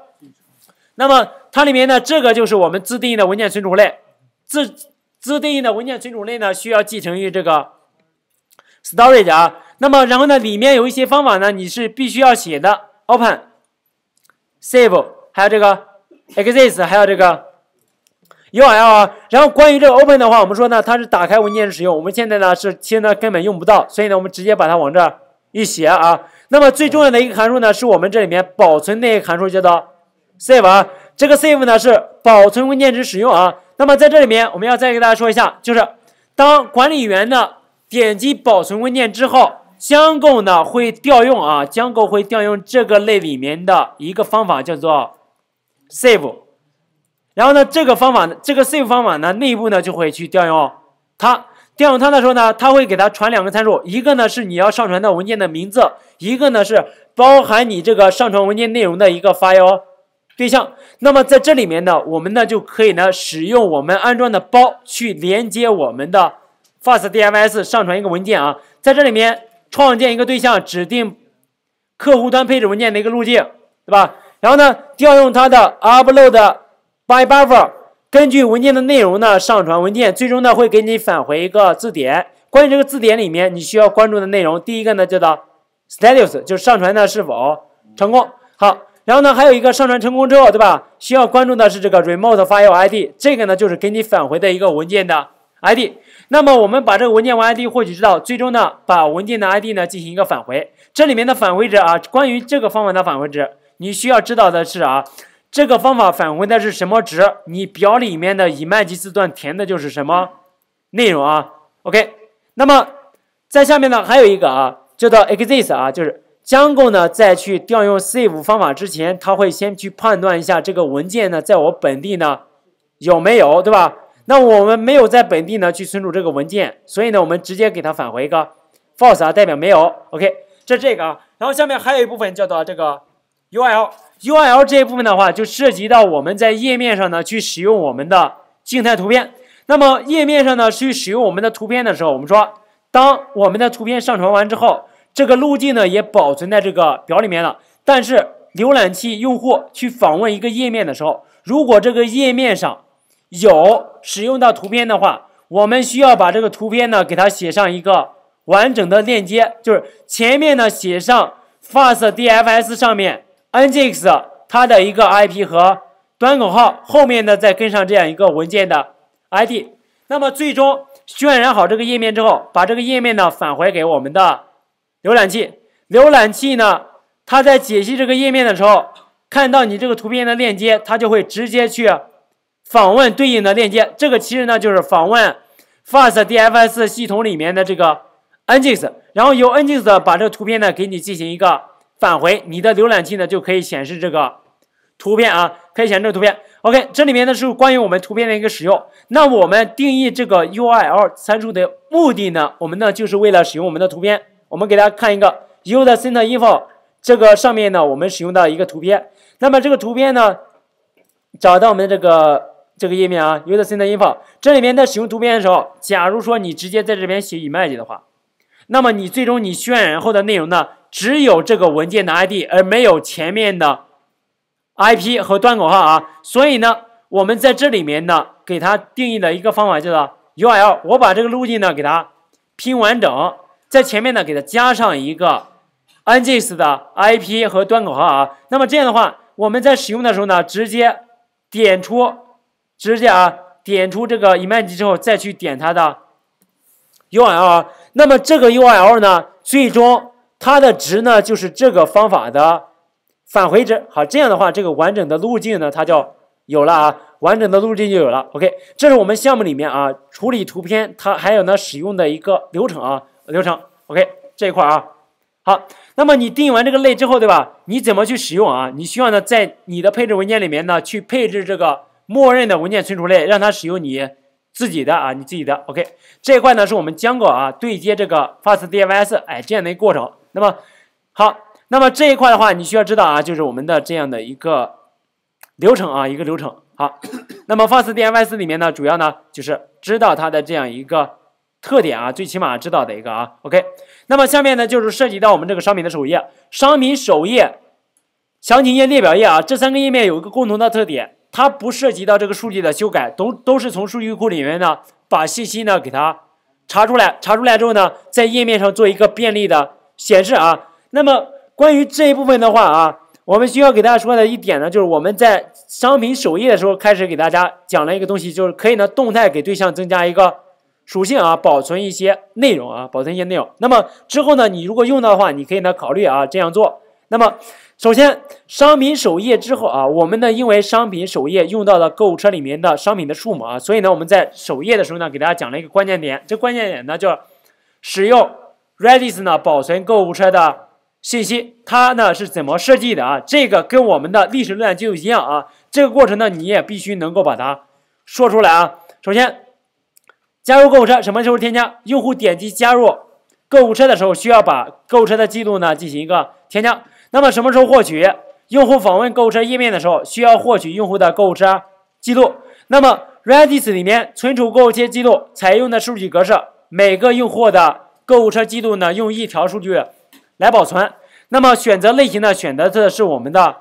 那么它里面呢，这个就是我们自定义的文件存储类。自自定义的文件存储类呢，需要继承于这个 storage 啊。那么然后呢，里面有一些方法呢，你是必须要写的，open、save，还有这个。exist 还有这个 url 啊，然后关于这个 open 的话，我们说呢，它是打开文件使用。我们现在呢是现在根本用不到，所以呢我们直接把它往这儿一写啊。那么最重要的一个函数呢，是我们这里面保存那个函数叫做 save。啊。这个 save 呢是保存文件时使用啊。那么在这里面，我们要再给大家说一下，就是当管理员呢点击保存文件之后，将购呢会调用啊，将购会调用这个类里面的一个方法叫做。save，然后呢，这个方法，这个 save 方法呢，内部呢就会去调用它，调用它的时候呢，它会给它传两个参数，一个呢是你要上传的文件的名字，一个呢是包含你这个上传文件内容的一个发 e 对象。那么在这里面呢，我们呢就可以呢使用我们安装的包去连接我们的 Fast DMS 上传一个文件啊，在这里面创建一个对象，指定客户端配置文件的一个路径，对吧？然后呢，调用它的 upload by buffer，根据文件的内容呢上传文件，最终呢会给你返回一个字典。关于这个字典里面你需要关注的内容，第一个呢叫做 status，就是上传的是否成功。好，然后呢还有一个上传成功之后，对吧？需要关注的是这个 remote file ID，这个呢就是给你返回的一个文件的 ID。那么我们把这个文件完 ID 获取知道，最终呢把文件的 ID 呢进行一个返回。这里面的返回值啊，关于这个方法的返回值。你需要知道的是啊，这个方法返回的是什么值？你表里面的以麦基字段填的就是什么内容啊？OK，那么在下面呢还有一个啊，叫做 exist 啊，就是将够呢在去调用 save 方法之前，他会先去判断一下这个文件呢在我本地呢有没有，对吧？那我们没有在本地呢去存储这个文件，所以呢我们直接给它返回一个 false 啊，代表没有。OK，这这个啊，然后下面还有一部分叫做这个。U L U L 这一部分的话，就涉及到我们在页面上呢去使用我们的静态图片。那么页面上呢去使用我们的图片的时候，我们说，当我们的图片上传完之后，这个路径呢也保存在这个表里面了。但是浏览器用户去访问一个页面的时候，如果这个页面上有使用到图片的话，我们需要把这个图片呢给它写上一个完整的链接，就是前面呢写上 fastdfs 上面。nginx 它的一个 IP 和端口号，后面的再跟上这样一个文件的 ID，那么最终渲染好这个页面之后，把这个页面呢返回给我们的浏览器，浏览器呢，它在解析这个页面的时候，看到你这个图片的链接，它就会直接去访问对应的链接，这个其实呢就是访问 fastdfs 系统里面的这个 nginx，然后由 nginx 把这个图片呢给你进行一个。返回你的浏览器呢，就可以显示这个图片啊，可以显示这个图片。OK，这里面呢是关于我们图片的一个使用。那我们定义这个 URL 参数的目的呢，我们呢就是为了使用我们的图片。我们给大家看一个 User Info 这个上面呢，我们使用的一个图片。那么这个图片呢，找到我们这个这个页面啊，User Info 这里面在使用图片的时候，假如说你直接在这边写 image 的话，那么你最终你渲染后的内容呢？只有这个文件的 ID，而没有前面的 IP 和端口号啊。所以呢，我们在这里面呢，给它定义的一个方法叫做 URL。我把这个路径呢给它拼完整，在前面呢给它加上一个 n g i s 的 IP 和端口号啊。那么这样的话，我们在使用的时候呢，直接点出，直接啊，点出这个 image 之后，再去点它的 URL。那么这个 URL 呢，最终。它的值呢，就是这个方法的返回值。好，这样的话，这个完整的路径呢，它就有了啊，完整的路径就有了。OK，这是我们项目里面啊，处理图片它还有呢使用的一个流程啊，流程。OK，这一块啊，好，那么你定义完这个类之后，对吧？你怎么去使用啊？你需要呢在你的配置文件里面呢去配置这个默认的文件存储类，让它使用你自己的啊，你自己的。OK，这一块呢是我们将要啊对接这个 FastDFS 哎这样的一个过程。那么好，那么这一块的话，你需要知道啊，就是我们的这样的一个流程啊，一个流程。好，那么放肆 D M s 里面呢，主要呢就是知道它的这样一个特点啊，最起码知道的一个啊。OK，那么下面呢就是涉及到我们这个商品的首页、商品首页、详情页、列表页啊，这三个页面有一个共同的特点，它不涉及到这个数据的修改，都都是从数据库里面呢把信息呢给它查出来，查出来之后呢，在页面上做一个便利的。显示啊，那么关于这一部分的话啊，我们需要给大家说的一点呢，就是我们在商品首页的时候开始给大家讲了一个东西，就是可以呢动态给对象增加一个属性啊，保存一些内容啊，保存一些内容。那么之后呢，你如果用到的话，你可以呢考虑啊这样做。那么首先商品首页之后啊，我们呢因为商品首页用到了购物车里面的商品的数目啊，所以呢我们在首页的时候呢给大家讲了一个关键点，这关键点呢叫使用。Redis 呢，保存购物车的信息，它呢是怎么设计的啊？这个跟我们的历史论录一样啊。这个过程呢，你也必须能够把它说出来啊。首先，加入购物车，什么时候添加？用户点击加入购物车的时候，需要把购物车的记录呢进行一个添加。那么什么时候获取？用户访问购物车页面的时候，需要获取用户的购物车记录。那么 Redis 里面存储购物车记录采用的数据格式，每个用户的。购物车记录呢，用一条数据来保存。那么选择类型呢，选择的是我们的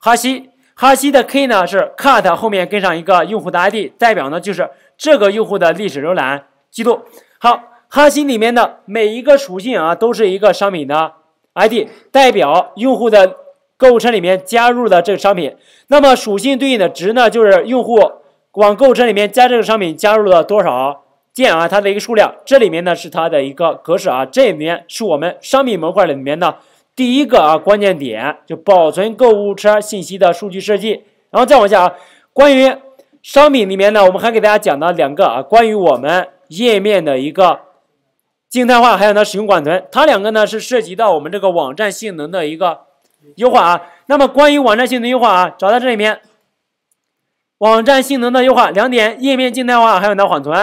哈希，哈希的 key 呢是 cut 后面跟上一个用户的 id，代表呢就是这个用户的历史浏览记录。好，哈希里面的每一个属性啊都是一个商品的 id，代表用户的购物车里面加入的这个商品。那么属性对应的值呢，就是用户往购物车里面加这个商品加入了多少。这啊，它的一个数量，这里面呢是它的一个格式啊，这里面是我们商品模块里面的第一个啊关键点，就保存购物车信息的数据设计，然后再往下啊，关于商品里面呢，我们还给大家讲了两个啊，关于我们页面的一个静态化，还有呢使用缓存，它两个呢是涉及到我们这个网站性能的一个优化啊。那么关于网站性能优化啊，找到这里面，网站性能的优化两点：页面静态化，还有呢缓存。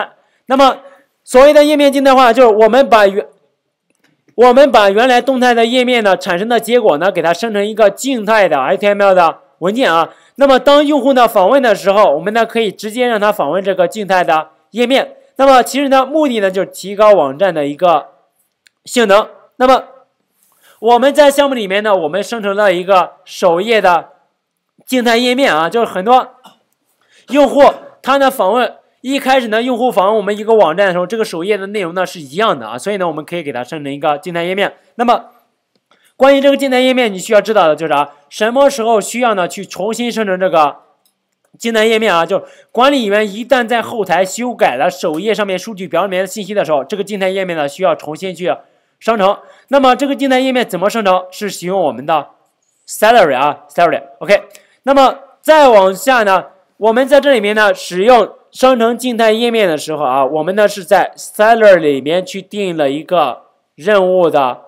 那么，所谓的页面静态化，就是我们把原我们把原来动态的页面呢产生的结果呢，给它生成一个静态的 HTML 的文件啊。那么，当用户呢访问的时候，我们呢可以直接让他访问这个静态的页面。那么，其实呢目的呢就是提高网站的一个性能。那么，我们在项目里面呢，我们生成了一个首页的静态页面啊，就是很多用户他呢访问。一开始呢，用户访问我们一个网站的时候，这个首页的内容呢是一样的啊，所以呢，我们可以给它生成一个静态页面。那么，关于这个静态页面，你需要知道的就是啊，什么时候需要呢去重新生成这个静态页面啊？就管理员一旦在后台修改了首页上面数据表里面的信息的时候，这个静态页面呢需要重新去生成。那么这个静态页面怎么生成？是使用我们的 salary 啊 salary OK。那么再往下呢，我们在这里面呢使用生成静态页面的时候啊，我们呢是在 c e l e r 里面去定了一个任务的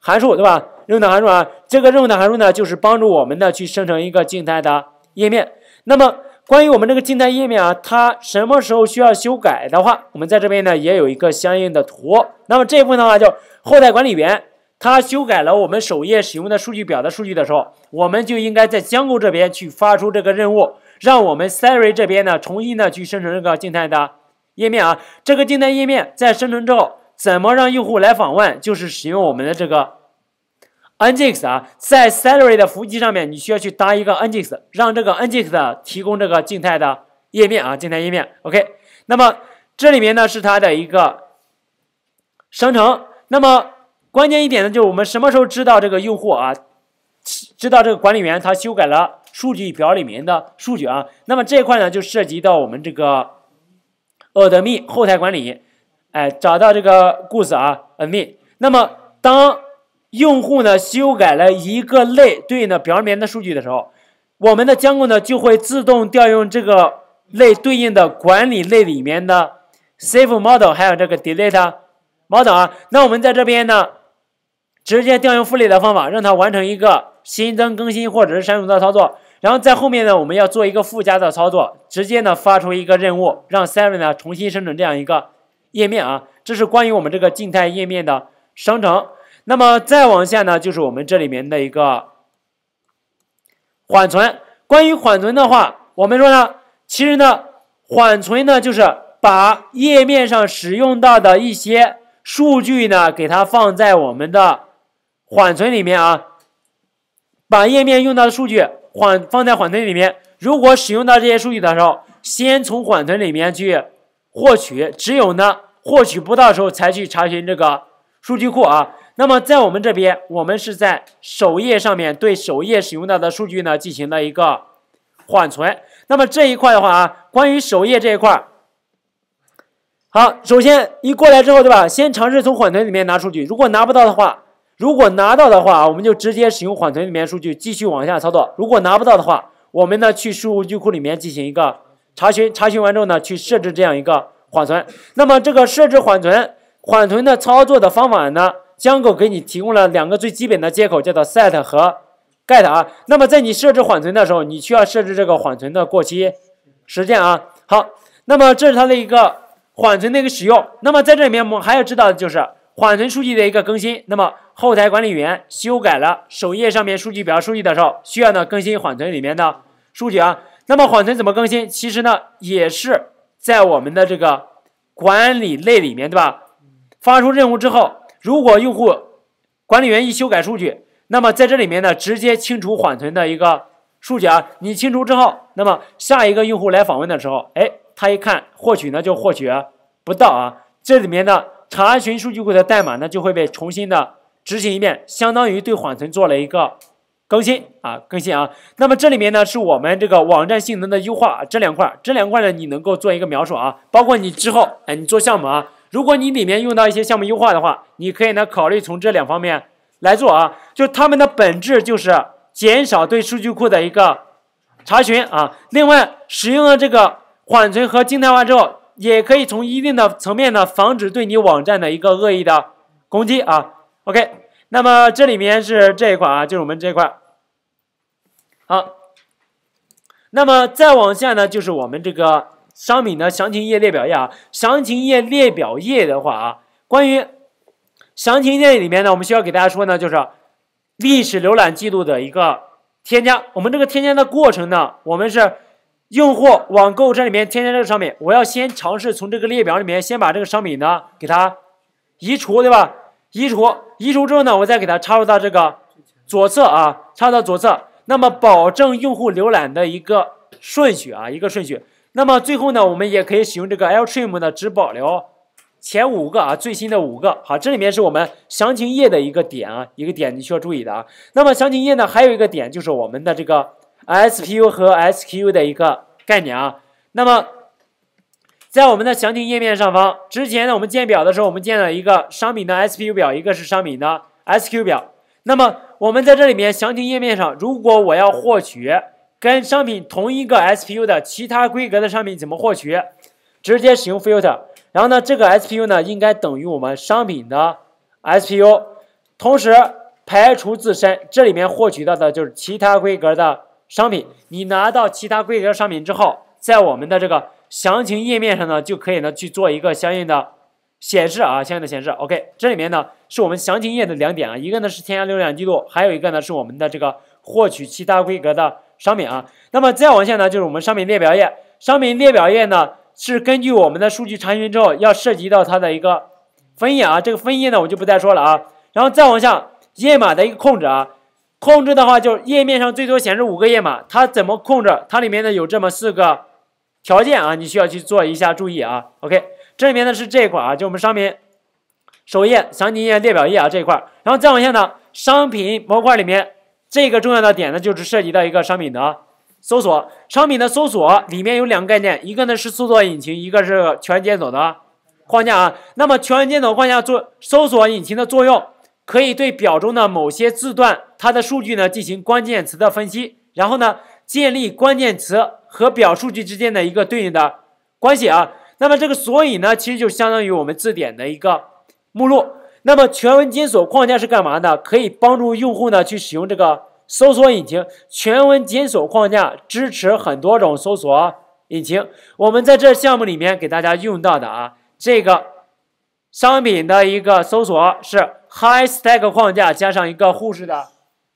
函数，对吧？任务的函数啊，这个任务的函数呢，就是帮助我们呢去生成一个静态的页面。那么关于我们这个静态页面啊，它什么时候需要修改的话，我们在这边呢也有一个相应的图。那么这部分的话，叫后台管理员，他修改了我们首页使用的数据表的数据的时候，我们就应该在江 j 这边去发出这个任务。让我们 salary 这边呢，重新呢去生成这个静态的页面啊。这个静态页面在生成之后，怎么让用户来访问？就是使用我们的这个 nginx 啊，在 salary 的服务器上面，你需要去搭一个 nginx，让这个 nginx 提供这个静态的页面啊。静态页面，OK。那么这里面呢是它的一个生成。那么关键一点呢，就是我们什么时候知道这个用户啊，知道这个管理员他修改了？数据表里面的数据啊，那么这一块呢就涉及到我们这个 admin 后台管理，哎，找到这个 Goods 啊 admin，那么当用户呢修改了一个类对应的表里面的数据的时候，我们的监控呢就会自动调用这个类对应的管理类里面的 save model，还有这个 delete model 啊，那我们在这边呢。直接调用父类的方法，让它完成一个新增、更新或者是删除的操作。然后在后面呢，我们要做一个附加的操作，直接呢发出一个任务，让 s i r i 呢重新生成这样一个页面啊。这是关于我们这个静态页面的生成。那么再往下呢，就是我们这里面的一个缓存。关于缓存的话，我们说呢，其实呢，缓存呢就是把页面上使用到的一些数据呢，给它放在我们的。缓存里面啊，把页面用到的数据缓放在缓存里面。如果使用到这些数据的时候，先从缓存里面去获取。只有呢获取不到的时候，才去查询这个数据库啊。那么在我们这边，我们是在首页上面对首页使用到的数据呢进行了一个缓存。那么这一块的话啊，关于首页这一块儿，好，首先一过来之后，对吧？先尝试从缓存里面拿数据，如果拿不到的话。如果拿到的话，我们就直接使用缓存里面数据继续往下操作。如果拿不到的话，我们呢去数据库里面进行一个查询，查询完之后呢，去设置这样一个缓存。那么这个设置缓存，缓存的操作的方法呢，江狗给你提供了两个最基本的接口，叫做 set 和 get 啊。那么在你设置缓存的时候，你需要设置这个缓存的过期时间啊。好，那么这是它的一个缓存的一个使用。那么在这里面，我们还要知道的就是。缓存数据的一个更新，那么后台管理员修改了首页上面数据表数据的时候，需要呢更新缓存里面的数据啊。那么缓存怎么更新？其实呢也是在我们的这个管理类里面，对吧？发出任务之后，如果用户管理员一修改数据，那么在这里面呢直接清除缓存的一个数据啊。你清除之后，那么下一个用户来访问的时候，哎，他一看获取呢就获取不到啊。这里面呢。查询数据库的代码呢，就会被重新的执行一遍，相当于对缓存做了一个更新啊，更新啊。那么这里面呢，是我们这个网站性能的优化这两块，这两块呢，你能够做一个描述啊。包括你之后，哎，你做项目啊，如果你里面用到一些项目优化的话，你可以呢考虑从这两方面来做啊，就它们的本质就是减少对数据库的一个查询啊。另外，使用了这个缓存和静态化之后。也可以从一定的层面呢，防止对你网站的一个恶意的攻击啊。OK，那么这里面是这一块啊，就是我们这一块。好，那么再往下呢，就是我们这个商品的详情页列表页啊。详情页列表页的话啊，关于详情页里面呢，我们需要给大家说呢，就是历史浏览记录的一个添加。我们这个添加的过程呢，我们是。用户往购物车里面添加这个商品，我要先尝试从这个列表里面先把这个商品呢给它移除，对吧？移除移除之后呢，我再给它插入到这个左侧啊，插入到左侧，那么保证用户浏览的一个顺序啊，一个顺序。那么最后呢，我们也可以使用这个 L trim 的，只保留前五个啊，最新的五个。好，这里面是我们详情页的一个点啊，一个点你需要注意的啊。那么详情页呢，还有一个点就是我们的这个。S P U 和 S Q U 的一个概念啊。那么，在我们的详情页面上方，之前呢，我们建表的时候，我们建了一个商品的 S P U 表，一个是商品的 S Q U 表。那么，我们在这里面详情页面上，如果我要获取跟商品同一个 S P U 的其他规格的商品，怎么获取？直接使用 filter。然后呢，这个 S P U 呢，应该等于我们商品的 S P U，同时排除自身。这里面获取到的就是其他规格的。商品，你拿到其他规格商品之后，在我们的这个详情页面上呢，就可以呢去做一个相应的显示啊，相应的显示。OK，这里面呢是我们详情页的两点啊，一个呢是添加流量记录，还有一个呢是我们的这个获取其他规格的商品啊。那么再往下呢，就是我们商品列表页，商品列表页呢是根据我们的数据查询之后要涉及到它的一个分页啊，这个分页呢我就不再说了啊。然后再往下页码的一个控制啊。控制的话，就是页面上最多显示五个页码。它怎么控制？它里面呢有这么四个条件啊，你需要去做一下注意啊。OK，这里面呢是这一块啊，就我们商品首页、详情页、列表页啊这一块。然后再往下呢，商品模块里面这个重要的点呢，就是涉及到一个商品的搜索。商品的搜索里面有两个概念，一个呢是搜索引擎，一个是全检索的框架啊。那么全检索框架做搜索引擎的作用。可以对表中的某些字段，它的数据呢进行关键词的分析，然后呢建立关键词和表数据之间的一个对应的关系啊。那么这个索引呢，其实就相当于我们字典的一个目录。那么全文检索框架是干嘛的？可以帮助用户呢去使用这个搜索引擎。全文检索框架支持很多种搜索引擎。我们在这项目里面给大家用到的啊，这个商品的一个搜索是。High Stack 框架加上一个护士的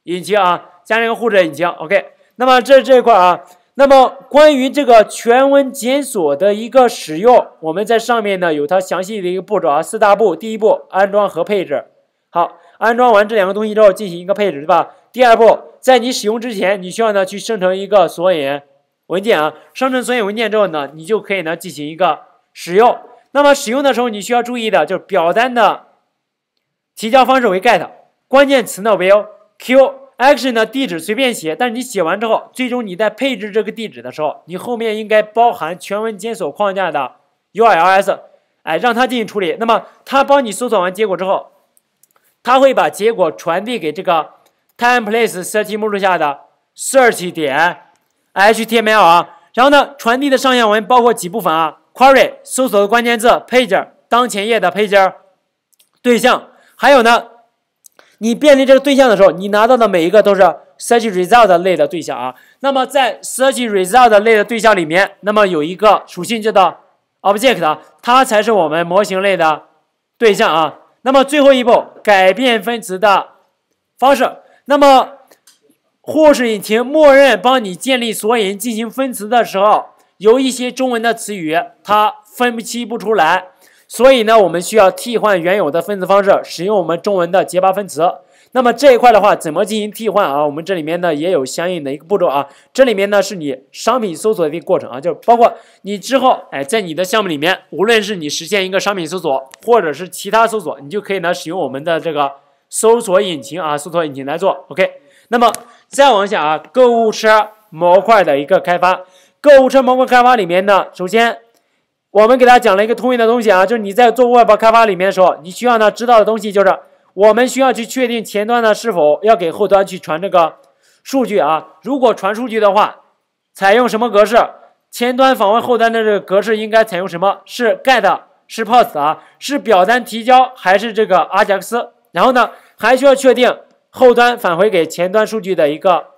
引擎啊，加上一个护士的引擎。OK，那么这这一块啊，那么关于这个全文检索的一个使用，我们在上面呢有它详细的一个步骤啊，四大步。第一步，安装和配置。好，安装完这两个东西之后进行一个配置，对吧？第二步，在你使用之前，你需要呢去生成一个索引文件啊，生成索引文件之后呢，你就可以呢进行一个使用。那么使用的时候，你需要注意的就是表单的。提交方式为 GET，关键词呢为 q action 的地址随便写，但是你写完之后，最终你在配置这个地址的时候，你后面应该包含全文检索框架的 URLs，哎，让它进行处理。那么它帮你搜索完结果之后，它会把结果传递给这个 t e m p l a c e s e a r c h 目录下的 search 点 html 啊。然后呢，传递的上下文包括几部分啊？query 搜索的关键字 p a g e 当前页的 page 对象。还有呢，你遍历这个对象的时候，你拿到的每一个都是 SearchResult 类的对象啊。那么在 SearchResult 类的对象里面，那么有一个属性叫做 Object 啊，它才是我们模型类的对象啊。那么最后一步，改变分词的方式。那么，护士引擎默认帮你建立索引进行分词的时候，有一些中文的词语它分不析不出来。所以呢，我们需要替换原有的分词方式，使用我们中文的结巴分词。那么这一块的话，怎么进行替换啊？我们这里面呢也有相应的一个步骤啊。这里面呢是你商品搜索的一个过程啊，就是包括你之后，哎，在你的项目里面，无论是你实现一个商品搜索，或者是其他搜索，你就可以呢使用我们的这个搜索引擎啊，搜索引擎来做。OK，那么再往下啊，购物车模块的一个开发，购物车模块开发里面呢，首先。我们给大家讲了一个通用的东西啊，就是你在做外包开发里面的时候，你需要呢知道的东西就是，我们需要去确定前端呢是否要给后端去传这个数据啊。如果传数据的话，采用什么格式？前端访问后端的这个格式应该采用什么是 get 是 post 啊？是表单提交还是这个 ajax？然后呢，还需要确定后端返回给前端数据的一个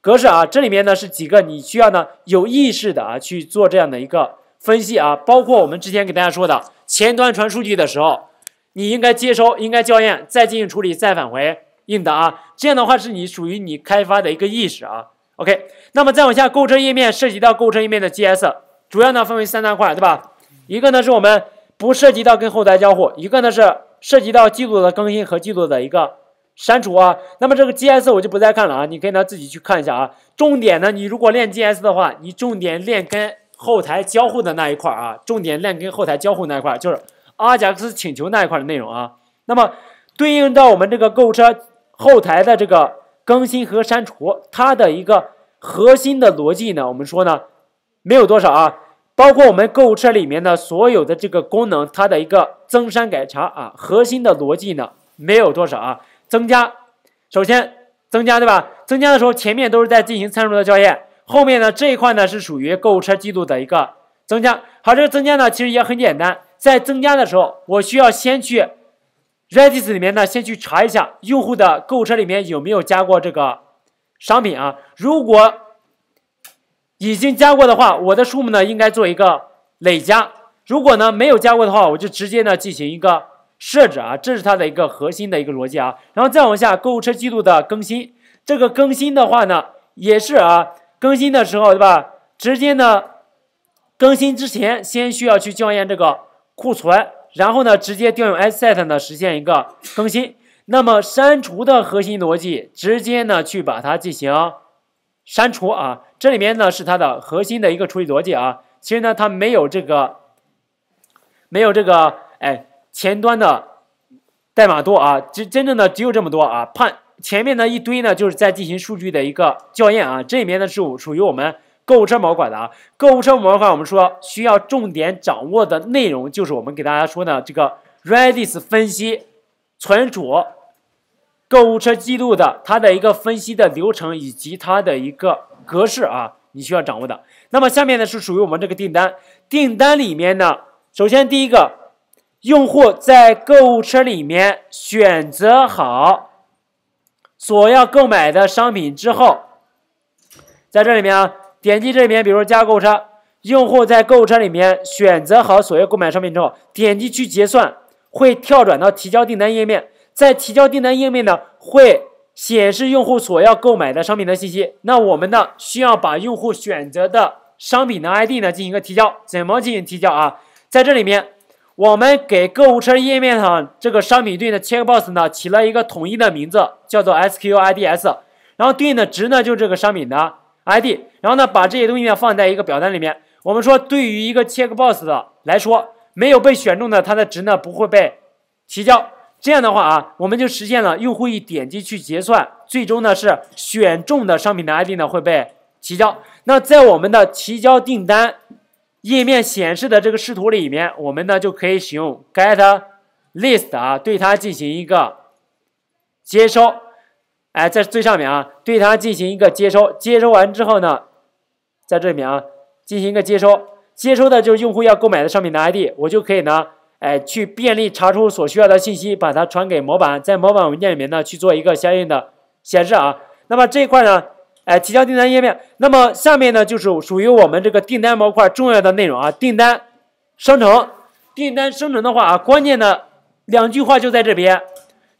格式啊。这里面呢是几个你需要呢有意识的啊去做这样的一个。分析啊，包括我们之前给大家说的，前端传数据的时候，你应该接收、应该校验、再进行处理、再返回应答啊，这样的话是你属于你开发的一个意识啊。OK，那么再往下，购车页面涉及到购车页面的 GS，主要呢分为三大块，对吧？一个呢是我们不涉及到跟后台交互，一个呢是涉及到记录的更新和记录的一个删除啊。那么这个 GS 我就不再看了啊，你可以呢自己去看一下啊。重点呢，你如果练 GS 的话，你重点练跟。后台交互的那一块儿啊，重点烂跟后台交互那一块儿，就是阿贾克 x 请求那一块儿的内容啊。那么对应到我们这个购物车后台的这个更新和删除，它的一个核心的逻辑呢，我们说呢没有多少啊。包括我们购物车里面的所有的这个功能，它的一个增删改查啊，核心的逻辑呢没有多少啊。增加，首先增加对吧？增加的时候前面都是在进行参数的校验。后面呢这一块呢是属于购物车记录的一个增加，好，这个增加呢其实也很简单，在增加的时候，我需要先去 Redis 里面呢先去查一下用户的购物车里面有没有加过这个商品啊。如果已经加过的话，我的数目呢应该做一个累加；如果呢没有加过的话，我就直接呢进行一个设置啊。这是它的一个核心的一个逻辑啊。然后再往下，购物车记录的更新，这个更新的话呢也是啊。更新的时候，对吧？直接呢，更新之前先需要去校验这个库存，然后呢，直接调用 S set 呢，实现一个更新。那么删除的核心逻辑，直接呢去把它进行删除啊。这里面呢是它的核心的一个处理逻辑啊。其实呢，它没有这个，没有这个，哎，前端的代码多啊，真真正的只有这么多啊。判前面呢一堆呢，就是在进行数据的一个校验啊。这里面呢是属于我们购物车模块的啊。购物车模块，我们说需要重点掌握的内容，就是我们给大家说的这个 Redis 分析存储购物车记录的它的一个分析的流程以及它的一个格式啊，你需要掌握的。那么下面呢是属于我们这个订单，订单里面呢，首先第一个，用户在购物车里面选择好。所要购买的商品之后，在这里面啊，点击这里面，比如说加购物车。用户在购物车里面选择好所要购买商品之后，点击去结算，会跳转到提交订单页面。在提交订单页面呢，会显示用户所要购买的商品的信息。那我们呢，需要把用户选择的商品的 ID 呢进行一个提交。怎么进行提交啊？在这里面。我们给购物车页面上这个商品对应的 check box 呢，起了一个统一的名字，叫做 S Q U I D S，然后对应的值呢，就是这个商品的 I D，然后呢，把这些东西呢放在一个表单里面。我们说，对于一个 check box 的来说，没有被选中的它的值呢，不会被提交。这样的话啊，我们就实现了用户一点击去结算，最终呢是选中的商品的 I D 呢会被提交。那在我们的提交订单。页面显示的这个视图里面，我们呢就可以使用 get list 啊，对它进行一个接收。哎，在最上面啊，对它进行一个接收。接收完之后呢，在这里面啊，进行一个接收。接收的就是用户要购买的商品的 ID，我就可以呢，哎，去便利查出所需要的信息，把它传给模板，在模板文件里面呢去做一个相应的显示啊。那么这一块呢？哎，提交订单页面。那么下面呢，就是属于我们这个订单模块重要的内容啊。订单生成，订单生成的话啊，关键的两句话就在这边。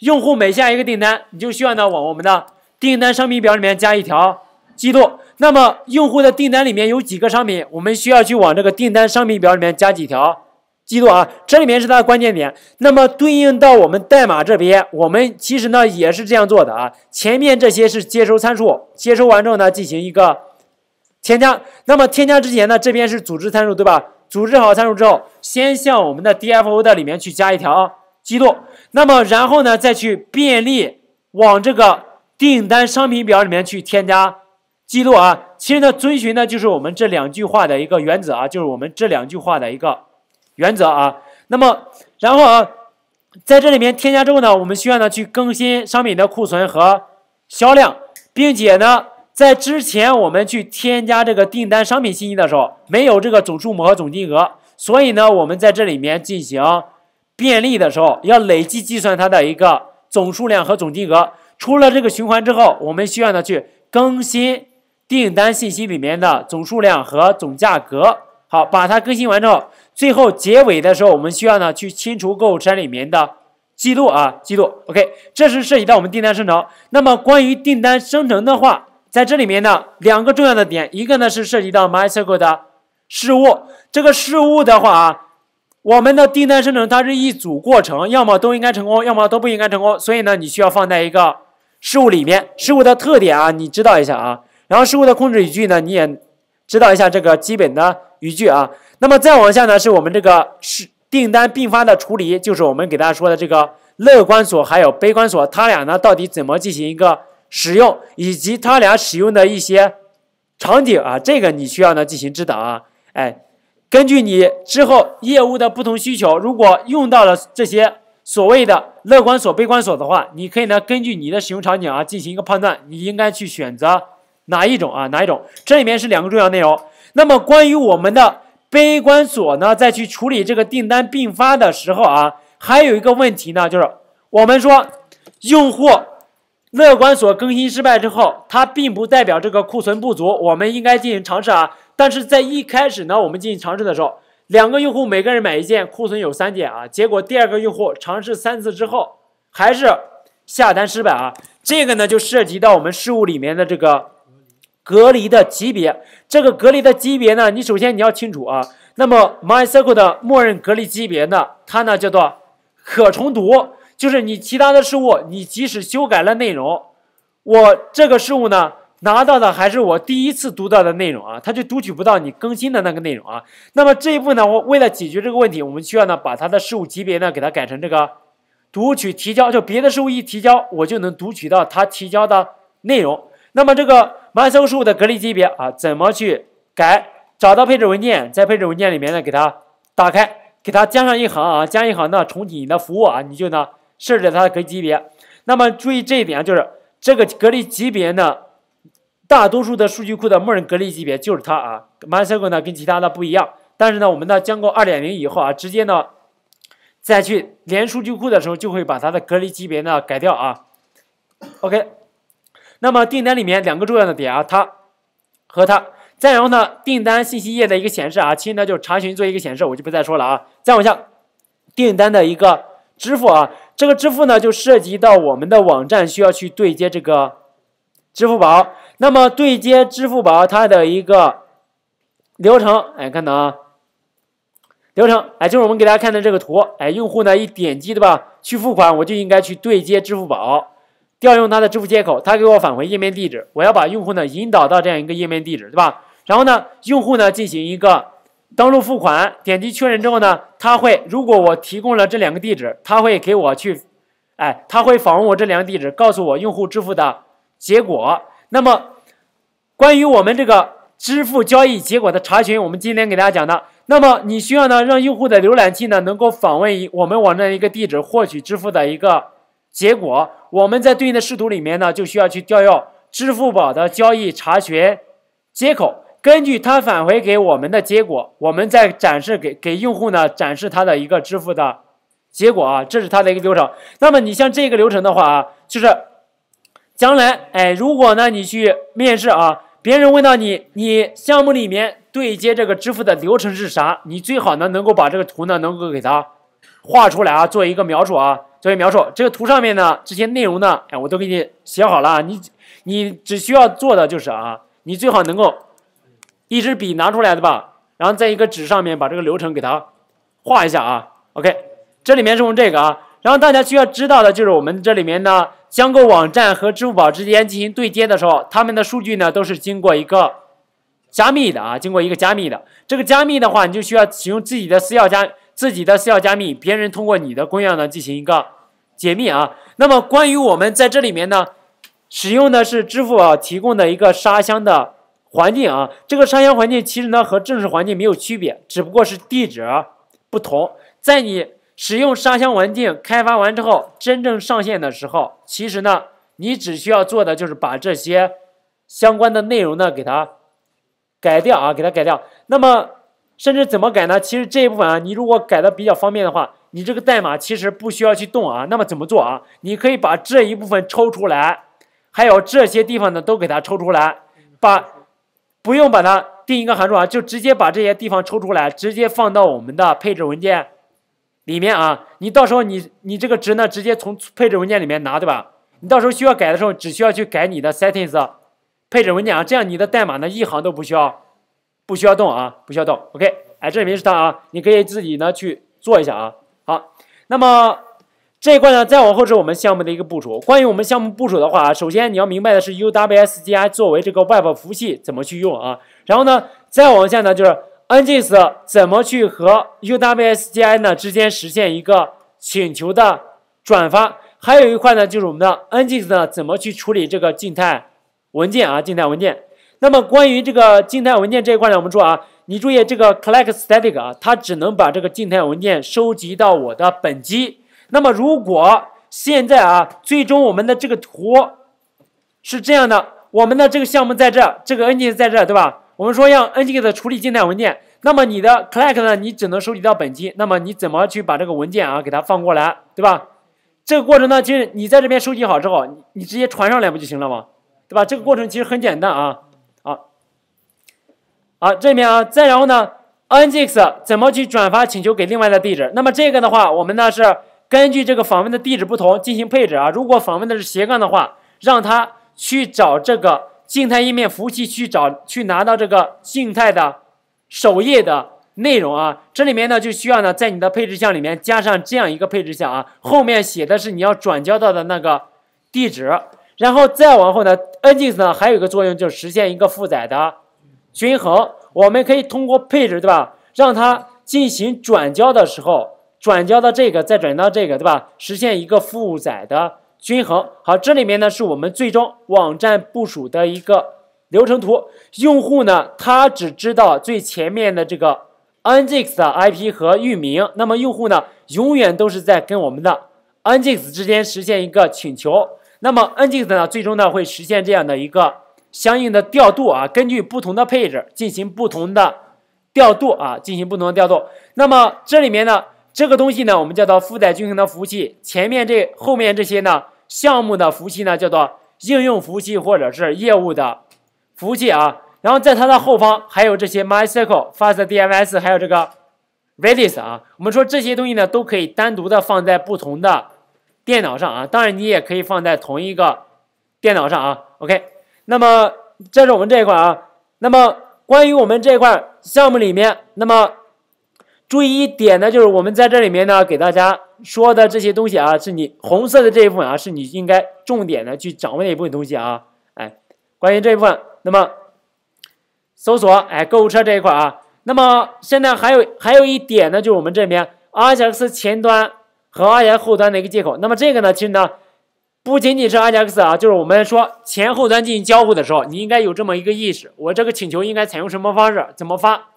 用户每下一个订单，你就需要呢往我们的订单商品表里面加一条记录。那么用户的订单里面有几个商品，我们需要去往这个订单商品表里面加几条。记录啊，这里面是它的关键点。那么对应到我们代码这边，我们其实呢也是这样做的啊。前面这些是接收参数，接收完之后呢进行一个添加。那么添加之前呢，这边是组织参数，对吧？组织好参数之后，先向我们的 D F O 的里面去加一条记录。那么然后呢，再去便利往这个订单商品表里面去添加记录啊。其实呢，遵循呢就是我们这两句话的一个原则啊，就是我们这两句话的一个。原则啊，那么然后啊，在这里面添加之后呢，我们需要呢去更新商品的库存和销量，并且呢，在之前我们去添加这个订单商品信息的时候，没有这个总数目和总金额，所以呢，我们在这里面进行便利的时候，要累计计算它的一个总数量和总金额。出了这个循环之后，我们需要呢去更新订单信息里面的总数量和总价格。好，把它更新完之后。最后结尾的时候，我们需要呢去清除购物车里面的记录啊，记录。OK，这是涉及到我们订单生成。那么关于订单生成的话，在这里面呢，两个重要的点，一个呢是涉及到 MySQL 的事务。这个事务的话啊，我们的订单生成它是一组过程，要么都应该成功，要么都不应该成功。所以呢，你需要放在一个事物里面。事物的特点啊，你知道一下啊。然后事物的控制语句呢，你也知道一下这个基本的语句啊。那么再往下呢，是我们这个是订单并发的处理，就是我们给大家说的这个乐观锁还有悲观锁，它俩呢到底怎么进行一个使用，以及它俩使用的一些场景啊，这个你需要呢进行指导啊，哎，根据你之后业务的不同需求，如果用到了这些所谓的乐观锁、悲观锁的话，你可以呢根据你的使用场景啊进行一个判断，你应该去选择哪一种啊，哪一种？这里面是两个重要内容。那么关于我们的。悲观锁呢，在去处理这个订单并发的时候啊，还有一个问题呢，就是我们说用户乐观锁更新失败之后，它并不代表这个库存不足，我们应该进行尝试啊。但是在一开始呢，我们进行尝试的时候，两个用户每个人买一件，库存有三件啊。结果第二个用户尝试三次之后，还是下单失败啊。这个呢，就涉及到我们事物里面的这个。隔离的级别，这个隔离的级别呢？你首先你要清楚啊。那么 My SQL 的默认隔离级别呢？它呢叫做可重读，就是你其他的事物，你即使修改了内容，我这个事物呢拿到的还是我第一次读到的内容啊，它就读取不到你更新的那个内容啊。那么这一步呢，我为了解决这个问题，我们需要呢把它的事物级别呢给它改成这个读取提交，就别的事物一提交，我就能读取到它提交的内容。那么这个。MySQL 服的隔离级别啊，怎么去改？找到配置文件，在配置文件里面呢，给它打开，给它加上一行啊，加一行呢，重启你的服务啊，你就呢设置它的隔离级别。那么注意这一点，就是这个隔离级别呢，大多数的数据库的默认隔离级别就是它啊。MySQL 呢跟其他的不一样，但是呢，我们呢将过二点零以后啊，直接呢再去连数据库的时候，就会把它的隔离级别呢改掉啊。OK。那么订单里面两个重要的点啊，它和它，再然后呢，订单信息页的一个显示啊，其实呢就查询做一个显示，我就不再说了啊。再往下，订单的一个支付啊，这个支付呢就涉及到我们的网站需要去对接这个支付宝。那么对接支付宝它的一个流程，哎，看到啊，流程哎，就是我们给大家看的这个图哎，用户呢一点击对吧，去付款，我就应该去对接支付宝。调用它的支付接口，它给我返回页面地址，我要把用户呢引导到这样一个页面地址，对吧？然后呢，用户呢进行一个登录、付款，点击确认之后呢，他会，如果我提供了这两个地址，他会给我去，哎，他会访问我这两个地址，告诉我用户支付的结果。那么，关于我们这个支付交易结果的查询，我们今天给大家讲的，那么你需要呢让用户的浏览器呢能够访问我们网站一个地址，获取支付的一个。结果我们在对应的视图里面呢，就需要去调用支付宝的交易查询接口，根据它返回给我们的结果，我们再展示给给用户呢展示它的一个支付的结果啊，这是它的一个流程。那么你像这个流程的话啊，就是将来哎，如果呢你去面试啊，别人问到你你项目里面对接这个支付的流程是啥，你最好呢能够把这个图呢能够给它画出来啊，做一个描述啊。作为描述，这个图上面呢，这些内容呢，哎，我都给你写好了啊。你你只需要做的就是啊，你最好能够一支笔拿出来的吧，然后在一个纸上面把这个流程给它画一下啊。OK，这里面是用这个啊。然后大家需要知道的就是，我们这里面呢，相购网站和支付宝之间进行对接的时候，他们的数据呢都是经过一个加密的啊，经过一个加密的。这个加密的话，你就需要使用自己的私钥加。自己的私钥加密，别人通过你的公钥呢进行一个解密啊。那么关于我们在这里面呢，使用的是支付宝提供的一个沙箱的环境啊。这个沙箱环境其实呢和正式环境没有区别，只不过是地址不同。在你使用沙箱环境开发完之后，真正上线的时候，其实呢你只需要做的就是把这些相关的内容呢给它改掉啊，给它改掉。那么。甚至怎么改呢？其实这一部分啊，你如果改的比较方便的话，你这个代码其实不需要去动啊。那么怎么做啊？你可以把这一部分抽出来，还有这些地方呢，都给它抽出来，把不用把它定一个函数啊，就直接把这些地方抽出来，直接放到我们的配置文件里面啊。你到时候你你这个值呢，直接从配置文件里面拿，对吧？你到时候需要改的时候，只需要去改你的 settings 配置文件啊。这样你的代码呢，一行都不需要。不需要动啊，不需要动。OK，哎，这里面是它啊，你可以自己呢去做一下啊。好，那么这一块呢，再往后是我们项目的一个部署。关于我们项目部署的话啊，首先你要明白的是 UWSGI 作为这个 Web 服务器怎么去用啊。然后呢，再往下呢就是 Nginx 怎么去和 UWSGI 呢之间实现一个请求的转发。还有一块呢，就是我们的 Nginx 怎么去处理这个静态文件啊，静态文件。那么关于这个静态文件这一块呢，我们说啊，你注意这个 collect static 啊，它只能把这个静态文件收集到我的本机。那么如果现在啊，最终我们的这个图是这样的，我们的这个项目在这，这个 n g i n 在这，对吧？我们说让 n g i n 处理静态文件，那么你的 collect 呢，你只能收集到本机。那么你怎么去把这个文件啊给它放过来，对吧？这个过程呢，其实你在这边收集好之后，你直接传上来不就行了吗？对吧？这个过程其实很简单啊。好，这边啊，再然后呢，nginx 怎么去转发请求给另外的地址？那么这个的话，我们呢是根据这个访问的地址不同进行配置啊。如果访问的是斜杠的话，让它去找这个静态页面服务器去找去拿到这个静态的首页的内容啊。这里面呢就需要呢在你的配置项里面加上这样一个配置项啊，后面写的是你要转交到的那个地址，然后再往后呢，nginx 呢还有一个作用就是实现一个负载的。均衡，我们可以通过配置，对吧？让它进行转交的时候，转交到这个，再转到这个，对吧？实现一个负载的均衡。好，这里面呢是我们最终网站部署的一个流程图。用户呢，他只知道最前面的这个 Nginx 的 IP 和域名。那么用户呢，永远都是在跟我们的 Nginx 之间实现一个请求。那么 Nginx 呢，最终呢会实现这样的一个。相应的调度啊，根据不同的配置进行不同的调度啊，进行不同的调度。那么这里面呢，这个东西呢，我们叫做负载均衡的服务器。前面这后面这些呢项目的服务器呢，叫做应用服务器或者是业务的服务器啊。然后在它的后方还有这些 MySQL、f a s t d m s 还有这个 Redis 啊。我们说这些东西呢，都可以单独的放在不同的电脑上啊。当然你也可以放在同一个电脑上啊。OK。那么这是我们这一块啊。那么关于我们这一块项目里面，那么注意一点呢，就是我们在这里面呢，给大家说的这些东西啊，是你红色的这一部分啊，是你应该重点的去掌握的一部分东西啊。哎，关于这一部分，那么搜索哎购物车这一块啊。那么现在还有还有一点呢，就是我们这边 r j x 前端和 r j x 后端的一个接口。那么这个呢，其实呢。不仅仅是 Ajax 啊，就是我们说前后端进行交互的时候，你应该有这么一个意识。我这个请求应该采用什么方式？怎么发？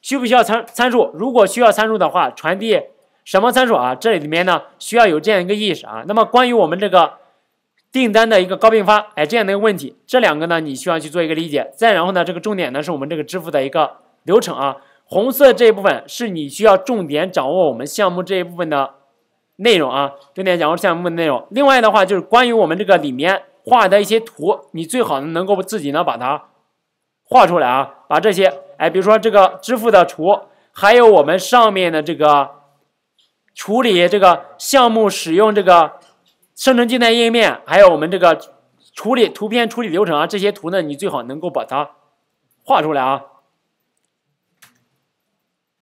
需不需要参参数？如果需要参数的话，传递什么参数啊？这里面呢，需要有这样一个意识啊。那么关于我们这个订单的一个高并发，哎，这样的一个问题，这两个呢，你需要去做一个理解。再然后呢，这个重点呢是我们这个支付的一个流程啊。红色这一部分是你需要重点掌握我们项目这一部分的。内容啊，重点讲项目的内容。另外的话，就是关于我们这个里面画的一些图，你最好能够自己呢把它画出来啊。把这些，哎，比如说这个支付的图，还有我们上面的这个处理这个项目使用这个生成静态页面，还有我们这个处理图片处理流程啊，这些图呢，你最好能够把它画出来啊。